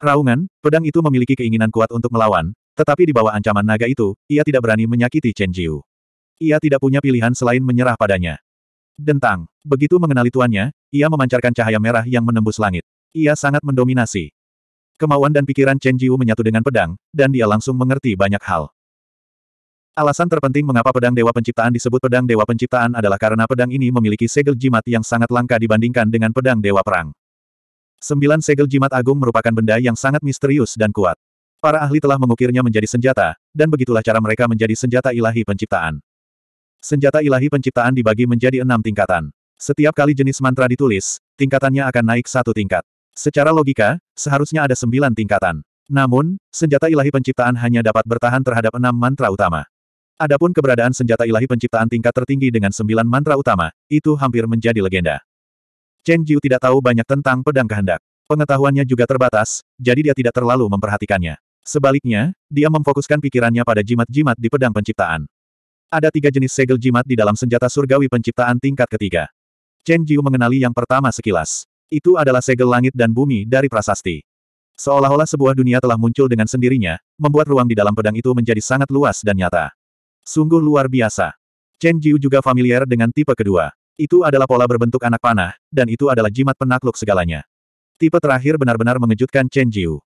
Raungan, pedang itu memiliki keinginan kuat untuk melawan, tetapi di bawah ancaman naga itu, ia tidak berani menyakiti Chen Jiu. Ia tidak punya pilihan selain menyerah padanya. Dentang. Begitu mengenali tuannya, ia memancarkan cahaya merah yang menembus langit. Ia sangat mendominasi. Kemauan dan pikiran Chen Jiu menyatu dengan pedang, dan dia langsung mengerti banyak hal. Alasan terpenting mengapa pedang Dewa Penciptaan disebut pedang Dewa Penciptaan adalah karena pedang ini memiliki segel jimat yang sangat langka dibandingkan dengan pedang Dewa Perang. Sembilan segel jimat agung merupakan benda yang sangat misterius dan kuat. Para ahli telah mengukirnya menjadi senjata, dan begitulah cara mereka menjadi senjata ilahi penciptaan. Senjata ilahi penciptaan dibagi menjadi enam tingkatan. Setiap kali jenis mantra ditulis, tingkatannya akan naik satu tingkat. Secara logika, seharusnya ada sembilan tingkatan. Namun, senjata ilahi penciptaan hanya dapat bertahan terhadap enam mantra utama. Adapun keberadaan senjata ilahi penciptaan tingkat tertinggi dengan sembilan mantra utama, itu hampir menjadi legenda. Chen Jiu tidak tahu banyak tentang pedang kehendak. Pengetahuannya juga terbatas, jadi dia tidak terlalu memperhatikannya. Sebaliknya, dia memfokuskan pikirannya pada jimat-jimat di pedang penciptaan. Ada tiga jenis segel jimat di dalam senjata surgawi penciptaan tingkat ketiga. Chen Jiu mengenali yang pertama sekilas. Itu adalah segel langit dan bumi dari prasasti. Seolah-olah sebuah dunia telah muncul dengan sendirinya, membuat ruang di dalam pedang itu menjadi sangat luas dan nyata. Sungguh luar biasa. Chen Jiu juga familiar dengan tipe kedua. Itu adalah pola berbentuk anak panah, dan itu adalah jimat penakluk segalanya. Tipe terakhir benar-benar mengejutkan Chen Jiu.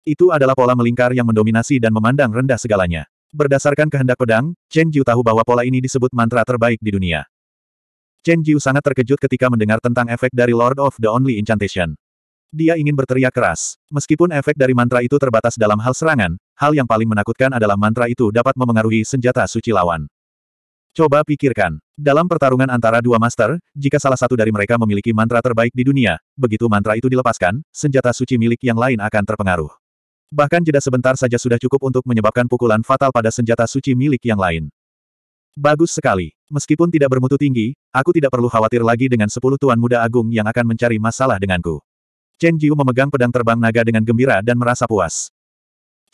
Itu adalah pola melingkar yang mendominasi dan memandang rendah segalanya. Berdasarkan kehendak pedang, Chen Jiu tahu bahwa pola ini disebut mantra terbaik di dunia. Chen Jiu sangat terkejut ketika mendengar tentang efek dari Lord of the Only Incantation. Dia ingin berteriak keras. Meskipun efek dari mantra itu terbatas dalam hal serangan, hal yang paling menakutkan adalah mantra itu dapat memengaruhi senjata suci lawan. Coba pikirkan. Dalam pertarungan antara dua master, jika salah satu dari mereka memiliki mantra terbaik di dunia, begitu mantra itu dilepaskan, senjata suci milik yang lain akan terpengaruh. Bahkan jeda sebentar saja sudah cukup untuk menyebabkan pukulan fatal pada senjata suci milik yang lain. Bagus sekali. Meskipun tidak bermutu tinggi, aku tidak perlu khawatir lagi dengan sepuluh tuan muda agung yang akan mencari masalah denganku. Chen Jiu memegang pedang terbang naga dengan gembira dan merasa puas.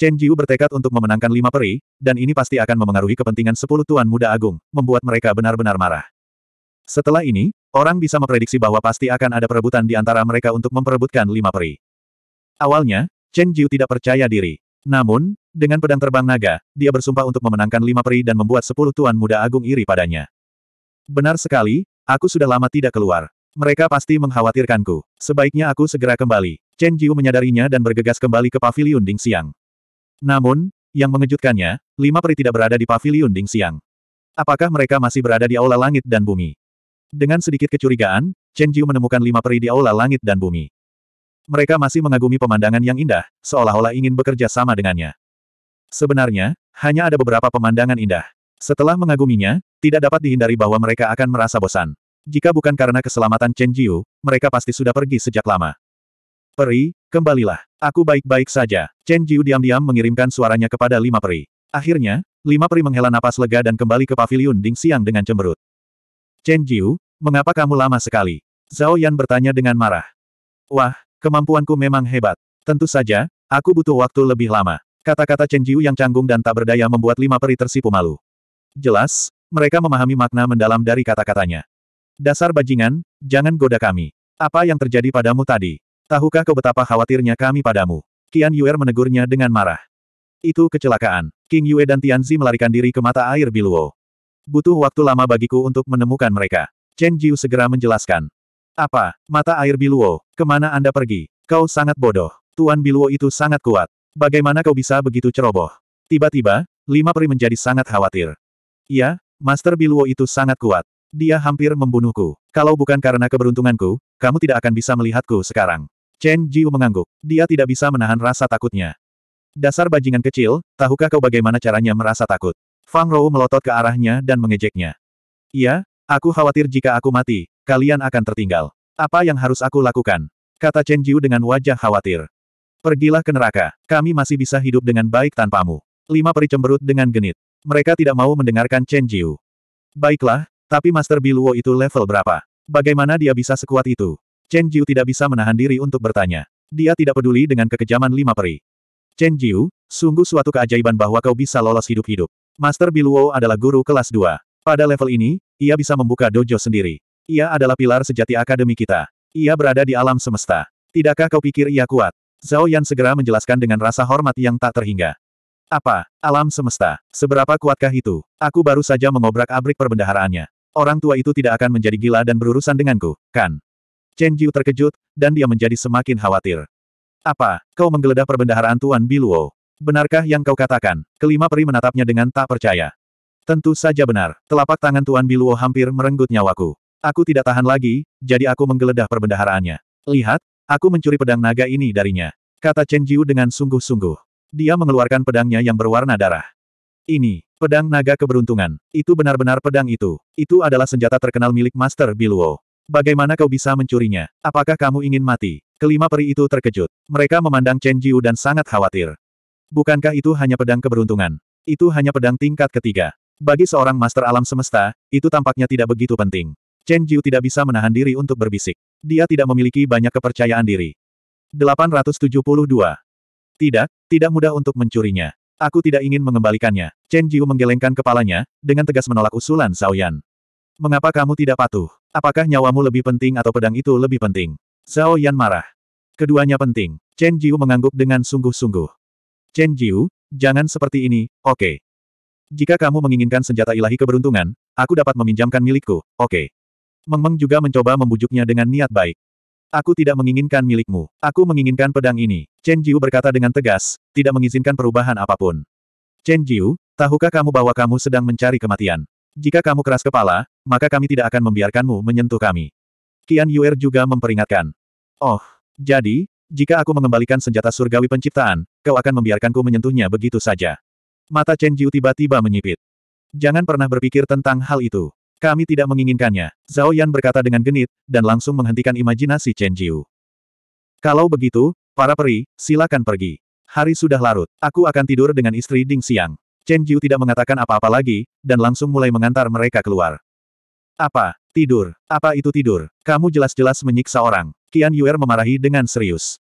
Chen Jiu bertekad untuk memenangkan lima peri, dan ini pasti akan memengaruhi kepentingan sepuluh tuan muda agung, membuat mereka benar-benar marah. Setelah ini, orang bisa memprediksi bahwa pasti akan ada perebutan di antara mereka untuk memperebutkan lima peri. Awalnya, Chen Jiu tidak percaya diri. Namun, dengan pedang terbang naga, dia bersumpah untuk memenangkan lima peri dan membuat sepuluh tuan muda agung iri padanya. Benar sekali, aku sudah lama tidak keluar. Mereka pasti mengkhawatirkanku. Sebaiknya aku segera kembali. Chen Jiu menyadarinya dan bergegas kembali ke paviliun Ding Siang. Namun, yang mengejutkannya, lima peri tidak berada di pavilion Ding Siang. Apakah mereka masih berada di aula langit dan bumi? Dengan sedikit kecurigaan, Chen Jiu menemukan lima peri di aula langit dan bumi. Mereka masih mengagumi pemandangan yang indah, seolah-olah ingin bekerja sama dengannya. Sebenarnya, hanya ada beberapa pemandangan indah. Setelah mengaguminya, tidak dapat dihindari bahwa mereka akan merasa bosan. Jika bukan karena keselamatan Chen Jiu, mereka pasti sudah pergi sejak lama. Peri, Kembalilah. Aku baik-baik saja. Chen Jiu diam-diam mengirimkan suaranya kepada lima peri. Akhirnya, lima peri menghela napas lega dan kembali ke pavilion Ding Siang dengan cemberut. Chen Jiu, mengapa kamu lama sekali? Zhao Yan bertanya dengan marah. Wah, kemampuanku memang hebat. Tentu saja, aku butuh waktu lebih lama. Kata-kata Chen Jiu yang canggung dan tak berdaya membuat lima peri tersipu malu. Jelas, mereka memahami makna mendalam dari kata-katanya. Dasar bajingan, jangan goda kami. Apa yang terjadi padamu tadi? Tahukah kau betapa khawatirnya kami padamu? Qian Yuer menegurnya dengan marah. Itu kecelakaan. King Yue dan Tianzi melarikan diri ke mata air Biluo. Butuh waktu lama bagiku untuk menemukan mereka. Chen Jiu segera menjelaskan. Apa? Mata air Biluo. Kemana Anda pergi? Kau sangat bodoh. Tuan Biluo itu sangat kuat. Bagaimana kau bisa begitu ceroboh? Tiba-tiba, lima peri menjadi sangat khawatir. Iya, Master Biluo itu sangat kuat. Dia hampir membunuhku. Kalau bukan karena keberuntunganku, kamu tidak akan bisa melihatku sekarang. Chen Jiu mengangguk. Dia tidak bisa menahan rasa takutnya. Dasar bajingan kecil, tahukah kau bagaimana caranya merasa takut? Fang Rou melotot ke arahnya dan mengejeknya. Iya, aku khawatir jika aku mati, kalian akan tertinggal. Apa yang harus aku lakukan? Kata Chen Jiu dengan wajah khawatir. Pergilah ke neraka, kami masih bisa hidup dengan baik tanpamu. Lima peri cemberut dengan genit. Mereka tidak mau mendengarkan Chen Jiu. Baiklah, tapi Master Biluo itu level berapa? Bagaimana dia bisa sekuat itu? Chen Jiu tidak bisa menahan diri untuk bertanya. Dia tidak peduli dengan kekejaman lima peri. Chen Jiu, sungguh suatu keajaiban bahwa kau bisa lolos hidup-hidup. Master Biluo adalah guru kelas 2. Pada level ini, ia bisa membuka dojo sendiri. Ia adalah pilar sejati akademi kita. Ia berada di alam semesta. Tidakkah kau pikir ia kuat? Zhao Yan segera menjelaskan dengan rasa hormat yang tak terhingga. Apa? Alam semesta. Seberapa kuatkah itu? Aku baru saja mengobrak-abrik perbendaharaannya. Orang tua itu tidak akan menjadi gila dan berurusan denganku, kan? Chen Jiu terkejut, dan dia menjadi semakin khawatir. Apa, kau menggeledah perbendaharaan Tuan Biluo? Benarkah yang kau katakan? Kelima peri menatapnya dengan tak percaya. Tentu saja benar, telapak tangan Tuan Biluo hampir merenggut nyawaku. Aku tidak tahan lagi, jadi aku menggeledah perbendaharaannya. Lihat, aku mencuri pedang naga ini darinya. Kata Chen Jiu dengan sungguh-sungguh. Dia mengeluarkan pedangnya yang berwarna darah. Ini, pedang naga keberuntungan. Itu benar-benar pedang itu. Itu adalah senjata terkenal milik Master Biluo. Bagaimana kau bisa mencurinya? Apakah kamu ingin mati? Kelima peri itu terkejut. Mereka memandang Chen Jiu dan sangat khawatir. Bukankah itu hanya pedang keberuntungan? Itu hanya pedang tingkat ketiga. Bagi seorang master alam semesta, itu tampaknya tidak begitu penting. Chen Jiu tidak bisa menahan diri untuk berbisik. Dia tidak memiliki banyak kepercayaan diri. 872. Tidak, tidak mudah untuk mencurinya. Aku tidak ingin mengembalikannya. Chen Jiu menggelengkan kepalanya, dengan tegas menolak usulan Zhao Yan. Mengapa kamu tidak patuh? Apakah nyawamu lebih penting atau pedang itu lebih penting? Zhao Yan marah. Keduanya penting. Chen Jiu mengangguk dengan sungguh-sungguh. Chen Jiu, jangan seperti ini, oke. Okay. Jika kamu menginginkan senjata ilahi keberuntungan, aku dapat meminjamkan milikku, oke. Okay. Meng Meng juga mencoba membujuknya dengan niat baik. Aku tidak menginginkan milikmu. Aku menginginkan pedang ini. Chen Jiu berkata dengan tegas, tidak mengizinkan perubahan apapun. Chen Jiu, tahukah kamu bahwa kamu sedang mencari kematian? Jika kamu keras kepala, maka kami tidak akan membiarkanmu menyentuh kami. Qian Yuer juga memperingatkan. Oh, jadi, jika aku mengembalikan senjata surgawi penciptaan, kau akan membiarkanku menyentuhnya begitu saja. Mata Chen Jiu tiba-tiba menyipit. Jangan pernah berpikir tentang hal itu. Kami tidak menginginkannya, Zhao Yan berkata dengan genit, dan langsung menghentikan imajinasi Chen Jiu. Kalau begitu, para peri, silakan pergi. Hari sudah larut, aku akan tidur dengan istri Ding Siang. Chen Jiu tidak mengatakan apa-apa lagi, dan langsung mulai mengantar mereka keluar. Apa? Tidur. Apa itu tidur? Kamu jelas-jelas menyiksa orang. Qian Yuer memarahi dengan serius.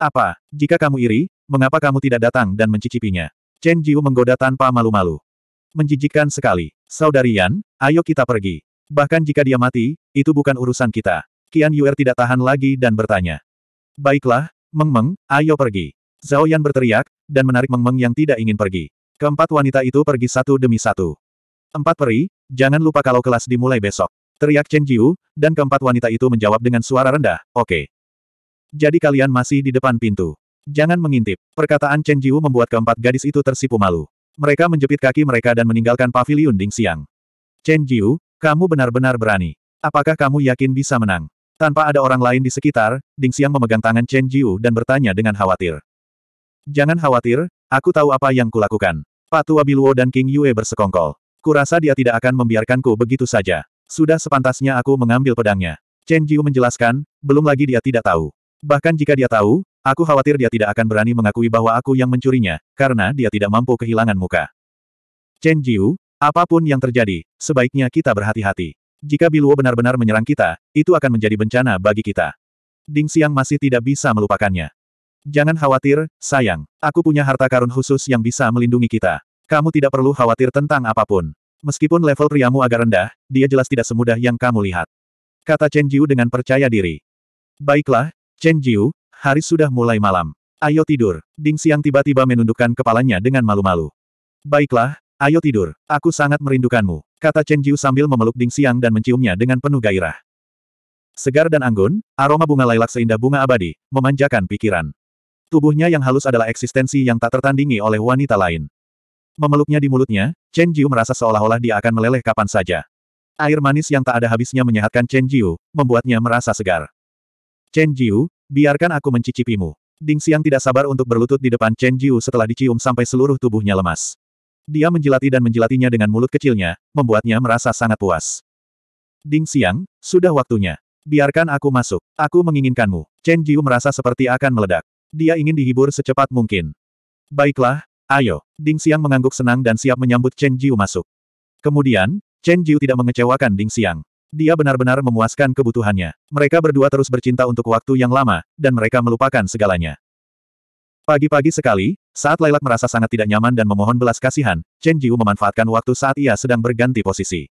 Apa? Jika kamu iri, mengapa kamu tidak datang dan mencicipinya? Chen Jiu menggoda tanpa malu-malu. Menjijikkan sekali. Saudari Yan, ayo kita pergi. Bahkan jika dia mati, itu bukan urusan kita. Qian Yuer tidak tahan lagi dan bertanya. Baiklah, Meng Meng, ayo pergi. Zhao Yan berteriak, dan menarik Meng Meng yang tidak ingin pergi. Keempat wanita itu pergi satu demi satu. Empat peri, jangan lupa kalau kelas dimulai besok. Teriak Chen Jiu, dan keempat wanita itu menjawab dengan suara rendah, oke. Okay. Jadi kalian masih di depan pintu. Jangan mengintip. Perkataan Chen Jiu membuat keempat gadis itu tersipu malu. Mereka menjepit kaki mereka dan meninggalkan pavilion Ding Siang. Chen Jiu, kamu benar-benar berani. Apakah kamu yakin bisa menang? Tanpa ada orang lain di sekitar, Ding Xiang memegang tangan Chen Jiu dan bertanya dengan khawatir. Jangan khawatir, Aku tahu apa yang kulakukan. Patua Biluo dan King Yue bersekongkol. Kurasa dia tidak akan membiarkanku begitu saja. Sudah sepantasnya aku mengambil pedangnya. Chen Jiu menjelaskan, belum lagi dia tidak tahu. Bahkan jika dia tahu, aku khawatir dia tidak akan berani mengakui bahwa aku yang mencurinya, karena dia tidak mampu kehilangan muka. Chen Jiu, apapun yang terjadi, sebaiknya kita berhati-hati. Jika Biluo benar-benar menyerang kita, itu akan menjadi bencana bagi kita. Ding Xiang masih tidak bisa melupakannya. Jangan khawatir, sayang. Aku punya harta karun khusus yang bisa melindungi kita. Kamu tidak perlu khawatir tentang apapun. Meskipun level priamu agak rendah, dia jelas tidak semudah yang kamu lihat. Kata Chen Jiu dengan percaya diri. Baiklah, Chen Jiu, hari sudah mulai malam. Ayo tidur. Ding Xiang tiba-tiba menundukkan kepalanya dengan malu-malu. Baiklah, ayo tidur. Aku sangat merindukanmu. Kata Chen Jiu sambil memeluk Ding Xiang dan menciumnya dengan penuh gairah. Segar dan anggun, aroma bunga lailak seindah bunga abadi, memanjakan pikiran. Tubuhnya yang halus adalah eksistensi yang tak tertandingi oleh wanita lain. Memeluknya di mulutnya, Chen Jiu merasa seolah-olah dia akan meleleh kapan saja. Air manis yang tak ada habisnya menyehatkan Chen Jiu, membuatnya merasa segar. Chen Jiu, biarkan aku mencicipimu. Ding Xiang tidak sabar untuk berlutut di depan Chen Jiu setelah dicium sampai seluruh tubuhnya lemas. Dia menjilati dan menjilatinya dengan mulut kecilnya, membuatnya merasa sangat puas. Ding Xiang, sudah waktunya. Biarkan aku masuk. Aku menginginkanmu. Chen Jiu merasa seperti akan meledak. Dia ingin dihibur secepat mungkin. Baiklah, ayo. Ding Xiang mengangguk senang dan siap menyambut Chen Jiu masuk. Kemudian, Chen Jiu tidak mengecewakan Ding Xiang. Dia benar-benar memuaskan kebutuhannya. Mereka berdua terus bercinta untuk waktu yang lama, dan mereka melupakan segalanya. Pagi-pagi sekali, saat Lailak merasa sangat tidak nyaman dan memohon belas kasihan, Chen Jiu memanfaatkan waktu saat ia sedang berganti posisi.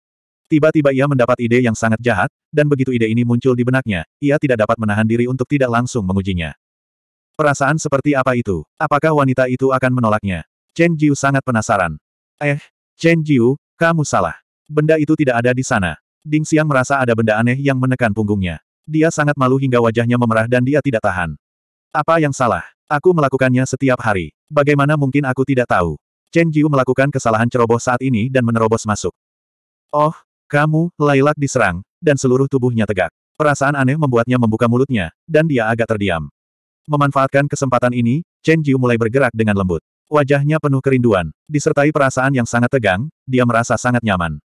Tiba-tiba ia mendapat ide yang sangat jahat, dan begitu ide ini muncul di benaknya, ia tidak dapat menahan diri untuk tidak langsung mengujinya. Perasaan seperti apa itu? Apakah wanita itu akan menolaknya? Chen Jiu sangat penasaran. Eh, Chen Jiu, kamu salah. Benda itu tidak ada di sana. Ding Xiang merasa ada benda aneh yang menekan punggungnya. Dia sangat malu hingga wajahnya memerah dan dia tidak tahan. Apa yang salah? Aku melakukannya setiap hari. Bagaimana mungkin aku tidak tahu? Chen Jiu melakukan kesalahan ceroboh saat ini dan menerobos masuk. Oh, kamu, Lailak diserang, dan seluruh tubuhnya tegak. Perasaan aneh membuatnya membuka mulutnya, dan dia agak terdiam. Memanfaatkan kesempatan ini, Chen Jiu mulai bergerak dengan lembut. Wajahnya penuh kerinduan, disertai perasaan yang sangat tegang, dia merasa sangat nyaman.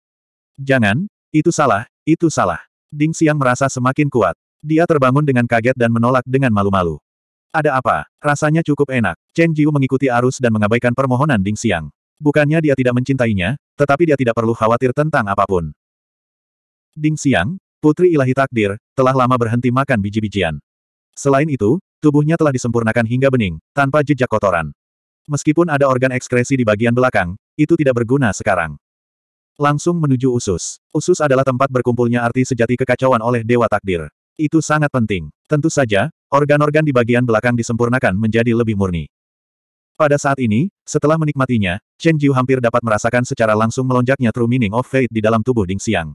Jangan, itu salah, itu salah. Ding Xiang merasa semakin kuat. Dia terbangun dengan kaget dan menolak dengan malu-malu. Ada apa? Rasanya cukup enak. Chen Jiu mengikuti arus dan mengabaikan permohonan Ding Xiang. Bukannya dia tidak mencintainya, tetapi dia tidak perlu khawatir tentang apapun. Ding Xiang, putri ilahi takdir, telah lama berhenti makan biji-bijian. Selain itu, Tubuhnya telah disempurnakan hingga bening, tanpa jejak kotoran. Meskipun ada organ ekskresi di bagian belakang, itu tidak berguna sekarang. Langsung menuju usus. Usus adalah tempat berkumpulnya arti sejati kekacauan oleh Dewa Takdir. Itu sangat penting. Tentu saja, organ-organ di bagian belakang disempurnakan menjadi lebih murni. Pada saat ini, setelah menikmatinya, Chen Jiu hampir dapat merasakan secara langsung melonjaknya true meaning of fate di dalam tubuh Ding Xiang.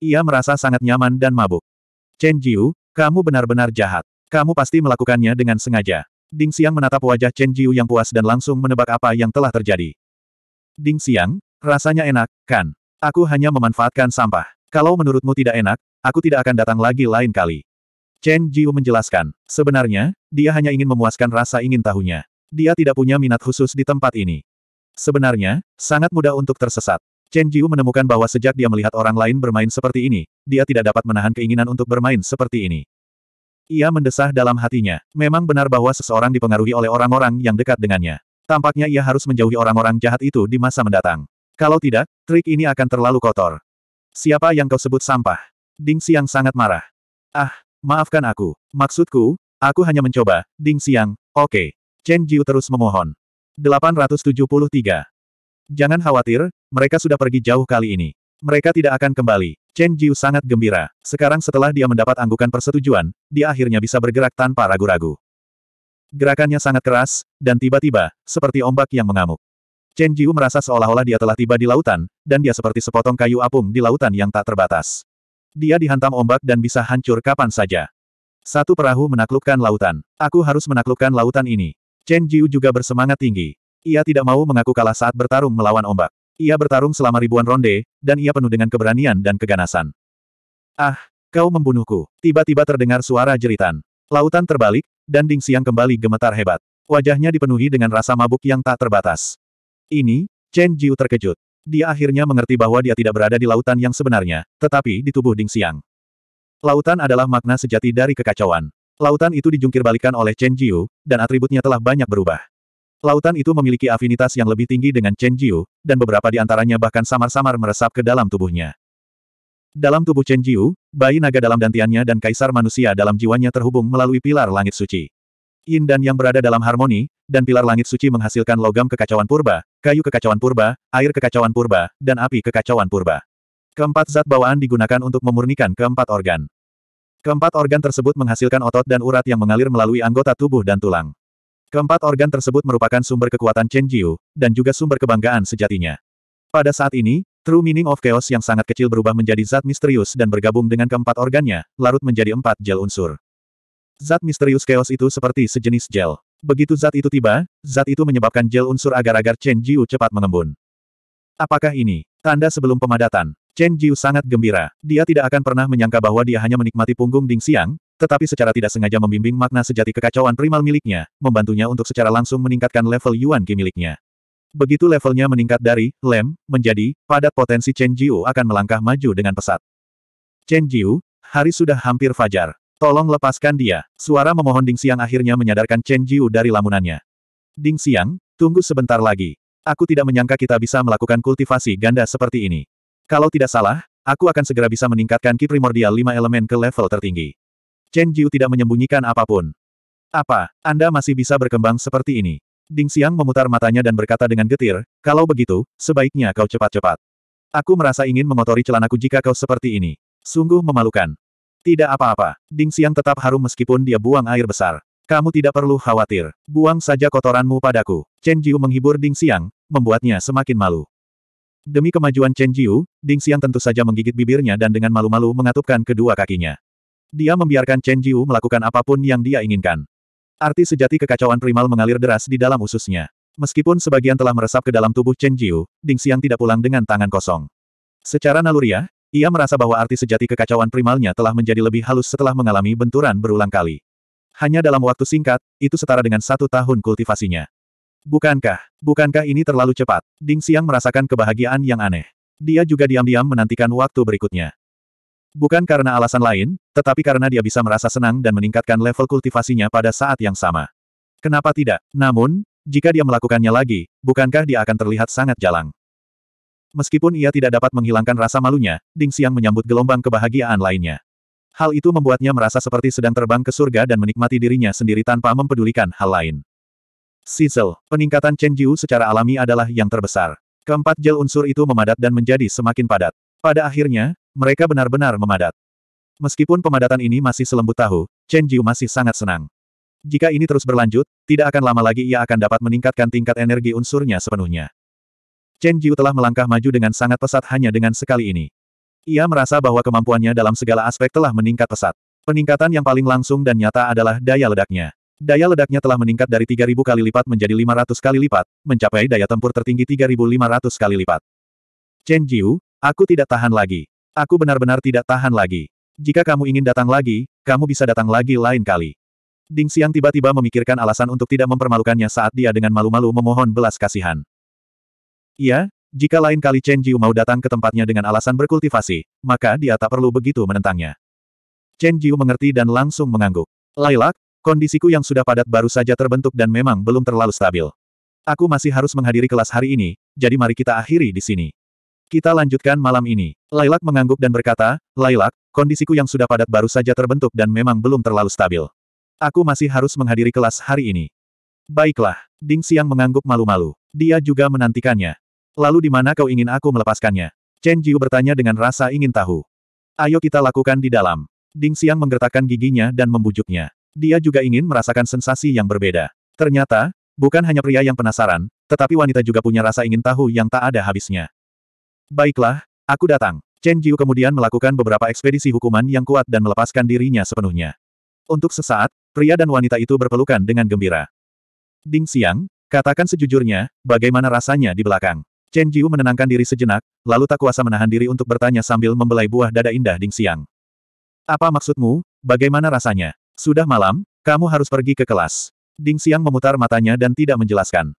Ia merasa sangat nyaman dan mabuk. Chen Jiu, kamu benar-benar jahat. Kamu pasti melakukannya dengan sengaja. Ding Xiang menatap wajah Chen Jiu yang puas dan langsung menebak apa yang telah terjadi. Ding Xiang, rasanya enak, kan? Aku hanya memanfaatkan sampah. Kalau menurutmu tidak enak, aku tidak akan datang lagi lain kali. Chen Jiu menjelaskan, sebenarnya, dia hanya ingin memuaskan rasa ingin tahunya. Dia tidak punya minat khusus di tempat ini. Sebenarnya, sangat mudah untuk tersesat. Chen Jiu menemukan bahwa sejak dia melihat orang lain bermain seperti ini, dia tidak dapat menahan keinginan untuk bermain seperti ini. Ia mendesah dalam hatinya. Memang benar bahwa seseorang dipengaruhi oleh orang-orang yang dekat dengannya. Tampaknya ia harus menjauhi orang-orang jahat itu di masa mendatang. Kalau tidak, trik ini akan terlalu kotor. Siapa yang kau sebut sampah? Ding Xiang sangat marah. Ah, maafkan aku. Maksudku, aku hanya mencoba, Ding Xiang, oke. Okay. Chen Jiu terus memohon. 873. Jangan khawatir, mereka sudah pergi jauh kali ini. Mereka tidak akan kembali. Chen Jiu sangat gembira. Sekarang setelah dia mendapat anggukan persetujuan, dia akhirnya bisa bergerak tanpa ragu-ragu. Gerakannya sangat keras, dan tiba-tiba, seperti ombak yang mengamuk. Chen Jiu merasa seolah-olah dia telah tiba di lautan, dan dia seperti sepotong kayu apung di lautan yang tak terbatas. Dia dihantam ombak dan bisa hancur kapan saja. Satu perahu menaklukkan lautan. Aku harus menaklukkan lautan ini. Chen Jiu juga bersemangat tinggi. Ia tidak mau mengaku kalah saat bertarung melawan ombak. Ia bertarung selama ribuan ronde, dan ia penuh dengan keberanian dan keganasan. Ah, kau membunuhku. Tiba-tiba terdengar suara jeritan. Lautan terbalik, dan Ding Xiang kembali gemetar hebat. Wajahnya dipenuhi dengan rasa mabuk yang tak terbatas. Ini, Chen Jiu terkejut. Dia akhirnya mengerti bahwa dia tidak berada di lautan yang sebenarnya, tetapi di tubuh Ding Xiang. Lautan adalah makna sejati dari kekacauan. Lautan itu dijungkirbalikan oleh Chen Jiu, dan atributnya telah banyak berubah. Lautan itu memiliki afinitas yang lebih tinggi dengan Chen Jiu, dan beberapa di antaranya bahkan samar-samar meresap ke dalam tubuhnya. Dalam tubuh Chen Jiu, bayi naga dalam dantiannya dan kaisar manusia dalam jiwanya terhubung melalui pilar langit suci. Yin dan yang berada dalam harmoni, dan pilar langit suci menghasilkan logam kekacauan purba, kayu kekacauan purba, air kekacauan purba, dan api kekacauan purba. Keempat zat bawaan digunakan untuk memurnikan keempat organ. Keempat organ tersebut menghasilkan otot dan urat yang mengalir melalui anggota tubuh dan tulang. Keempat organ tersebut merupakan sumber kekuatan Chen Jiu, dan juga sumber kebanggaan sejatinya. Pada saat ini, true meaning of chaos yang sangat kecil berubah menjadi zat misterius dan bergabung dengan keempat organnya, larut menjadi empat gel unsur. Zat misterius chaos itu seperti sejenis gel. Begitu zat itu tiba, zat itu menyebabkan gel unsur agar-agar Chen Jiu cepat mengembun. Apakah ini tanda sebelum pemadatan? Chen Jiu sangat gembira. Dia tidak akan pernah menyangka bahwa dia hanya menikmati punggung Ding Xiang, tetapi secara tidak sengaja membimbing makna sejati kekacauan primal miliknya, membantunya untuk secara langsung meningkatkan level Yuan Qi miliknya. Begitu levelnya meningkat dari lem menjadi padat potensi Chen Jiu akan melangkah maju dengan pesat. Chen Jiu, hari sudah hampir fajar. Tolong lepaskan dia. Suara memohon Ding Xiang akhirnya menyadarkan Chen Jiu dari lamunannya. Ding Xiang, tunggu sebentar lagi. Aku tidak menyangka kita bisa melakukan kultivasi ganda seperti ini. Kalau tidak salah, aku akan segera bisa meningkatkan ki primordial lima elemen ke level tertinggi. Chen Jiu tidak menyembunyikan apapun. Apa, Anda masih bisa berkembang seperti ini? Ding Xiang memutar matanya dan berkata dengan getir, kalau begitu, sebaiknya kau cepat-cepat. Aku merasa ingin mengotori celanaku jika kau seperti ini. Sungguh memalukan. Tidak apa-apa, Ding Xiang tetap harum meskipun dia buang air besar. Kamu tidak perlu khawatir. Buang saja kotoranmu padaku. Chen Jiu menghibur Ding Xiang, membuatnya semakin malu. Demi kemajuan Chen Jiu, Ding Xiang tentu saja menggigit bibirnya dan dengan malu-malu mengatupkan kedua kakinya. Dia membiarkan Chen Jiu melakukan apapun yang dia inginkan. Arti sejati kekacauan primal mengalir deras di dalam ususnya. Meskipun sebagian telah meresap ke dalam tubuh Chen Jiu, Ding Xiang tidak pulang dengan tangan kosong. Secara naluriah, ia merasa bahwa arti sejati kekacauan primalnya telah menjadi lebih halus setelah mengalami benturan berulang kali. Hanya dalam waktu singkat, itu setara dengan satu tahun kultivasinya. Bukankah, bukankah ini terlalu cepat? Ding Xiang merasakan kebahagiaan yang aneh. Dia juga diam-diam menantikan waktu berikutnya. Bukan karena alasan lain, tetapi karena dia bisa merasa senang dan meningkatkan level kultivasinya pada saat yang sama. Kenapa tidak? Namun, jika dia melakukannya lagi, bukankah dia akan terlihat sangat jalang? Meskipun ia tidak dapat menghilangkan rasa malunya, Ding Xiang menyambut gelombang kebahagiaan lainnya. Hal itu membuatnya merasa seperti sedang terbang ke surga dan menikmati dirinya sendiri tanpa mempedulikan hal lain. Sizzle, peningkatan Chen Jiu secara alami adalah yang terbesar. Keempat gel unsur itu memadat dan menjadi semakin padat. Pada akhirnya, mereka benar-benar memadat. Meskipun pemadatan ini masih selembut tahu, Chen Jiu masih sangat senang. Jika ini terus berlanjut, tidak akan lama lagi ia akan dapat meningkatkan tingkat energi unsurnya sepenuhnya. Chen Jiu telah melangkah maju dengan sangat pesat hanya dengan sekali ini. Ia merasa bahwa kemampuannya dalam segala aspek telah meningkat pesat. Peningkatan yang paling langsung dan nyata adalah daya ledaknya. Daya ledaknya telah meningkat dari 3.000 kali lipat menjadi 500 kali lipat, mencapai daya tempur tertinggi 3.500 kali lipat. Chen Jiu, aku tidak tahan lagi. Aku benar-benar tidak tahan lagi. Jika kamu ingin datang lagi, kamu bisa datang lagi lain kali. Ding Xiang tiba-tiba memikirkan alasan untuk tidak mempermalukannya saat dia dengan malu-malu memohon belas kasihan. Iya, jika lain kali Chen Jiu mau datang ke tempatnya dengan alasan berkultivasi, maka dia tak perlu begitu menentangnya. Chen Jiu mengerti dan langsung mengangguk. Lailak, kondisiku yang sudah padat baru saja terbentuk dan memang belum terlalu stabil. Aku masih harus menghadiri kelas hari ini, jadi mari kita akhiri di sini. Kita lanjutkan malam ini. Lailak mengangguk dan berkata, Lailak, kondisiku yang sudah padat baru saja terbentuk dan memang belum terlalu stabil. Aku masih harus menghadiri kelas hari ini. Baiklah, Ding Xiang mengangguk malu-malu. Dia juga menantikannya. Lalu di mana kau ingin aku melepaskannya? Chen Jiu bertanya dengan rasa ingin tahu. Ayo kita lakukan di dalam. Ding Xiang menggertakkan giginya dan membujuknya. Dia juga ingin merasakan sensasi yang berbeda. Ternyata, bukan hanya pria yang penasaran, tetapi wanita juga punya rasa ingin tahu yang tak ada habisnya. Baiklah, aku datang. Chen Jiu kemudian melakukan beberapa ekspedisi hukuman yang kuat dan melepaskan dirinya sepenuhnya. Untuk sesaat, pria dan wanita itu berpelukan dengan gembira. Ding Xiang, katakan sejujurnya, bagaimana rasanya di belakang. Chen Jiu menenangkan diri sejenak, lalu tak kuasa menahan diri untuk bertanya sambil membelai buah dada indah Ding Xiang. Apa maksudmu, bagaimana rasanya? Sudah malam, kamu harus pergi ke kelas. Ding Xiang memutar matanya dan tidak menjelaskan.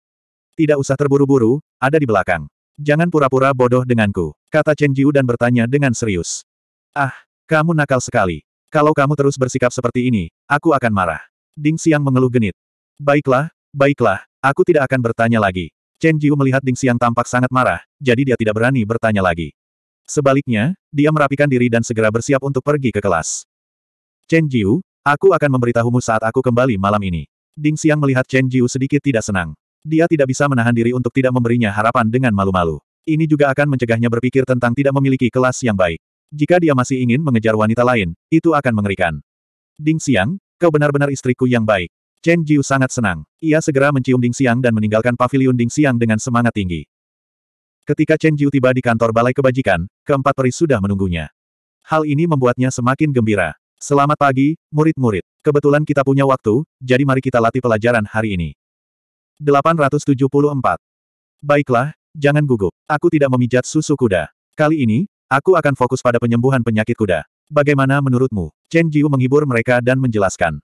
Tidak usah terburu-buru, ada di belakang. Jangan pura-pura bodoh denganku, kata Chen Jiu dan bertanya dengan serius. Ah, kamu nakal sekali. Kalau kamu terus bersikap seperti ini, aku akan marah. Ding Xiang mengeluh genit. Baiklah, baiklah, aku tidak akan bertanya lagi. Chen Jiu melihat Ding Xiang tampak sangat marah, jadi dia tidak berani bertanya lagi. Sebaliknya, dia merapikan diri dan segera bersiap untuk pergi ke kelas. Chen Jiu, aku akan memberitahumu saat aku kembali malam ini. Ding Xiang melihat Chen Jiu sedikit tidak senang. Dia tidak bisa menahan diri untuk tidak memberinya harapan dengan malu-malu. Ini juga akan mencegahnya berpikir tentang tidak memiliki kelas yang baik. Jika dia masih ingin mengejar wanita lain, itu akan mengerikan. Ding Xiang, kau benar-benar istriku yang baik. Chen Jiu sangat senang. Ia segera mencium Ding Xiang dan meninggalkan pavilion Ding Xiang dengan semangat tinggi. Ketika Chen Jiu tiba di kantor balai kebajikan, keempat peri sudah menunggunya. Hal ini membuatnya semakin gembira. Selamat pagi, murid-murid. Kebetulan kita punya waktu, jadi mari kita latih pelajaran hari ini. 874. Baiklah, jangan gugup. Aku tidak memijat susu kuda. Kali ini, aku akan fokus pada penyembuhan penyakit kuda. Bagaimana menurutmu? Chen Jiu menghibur mereka dan menjelaskan.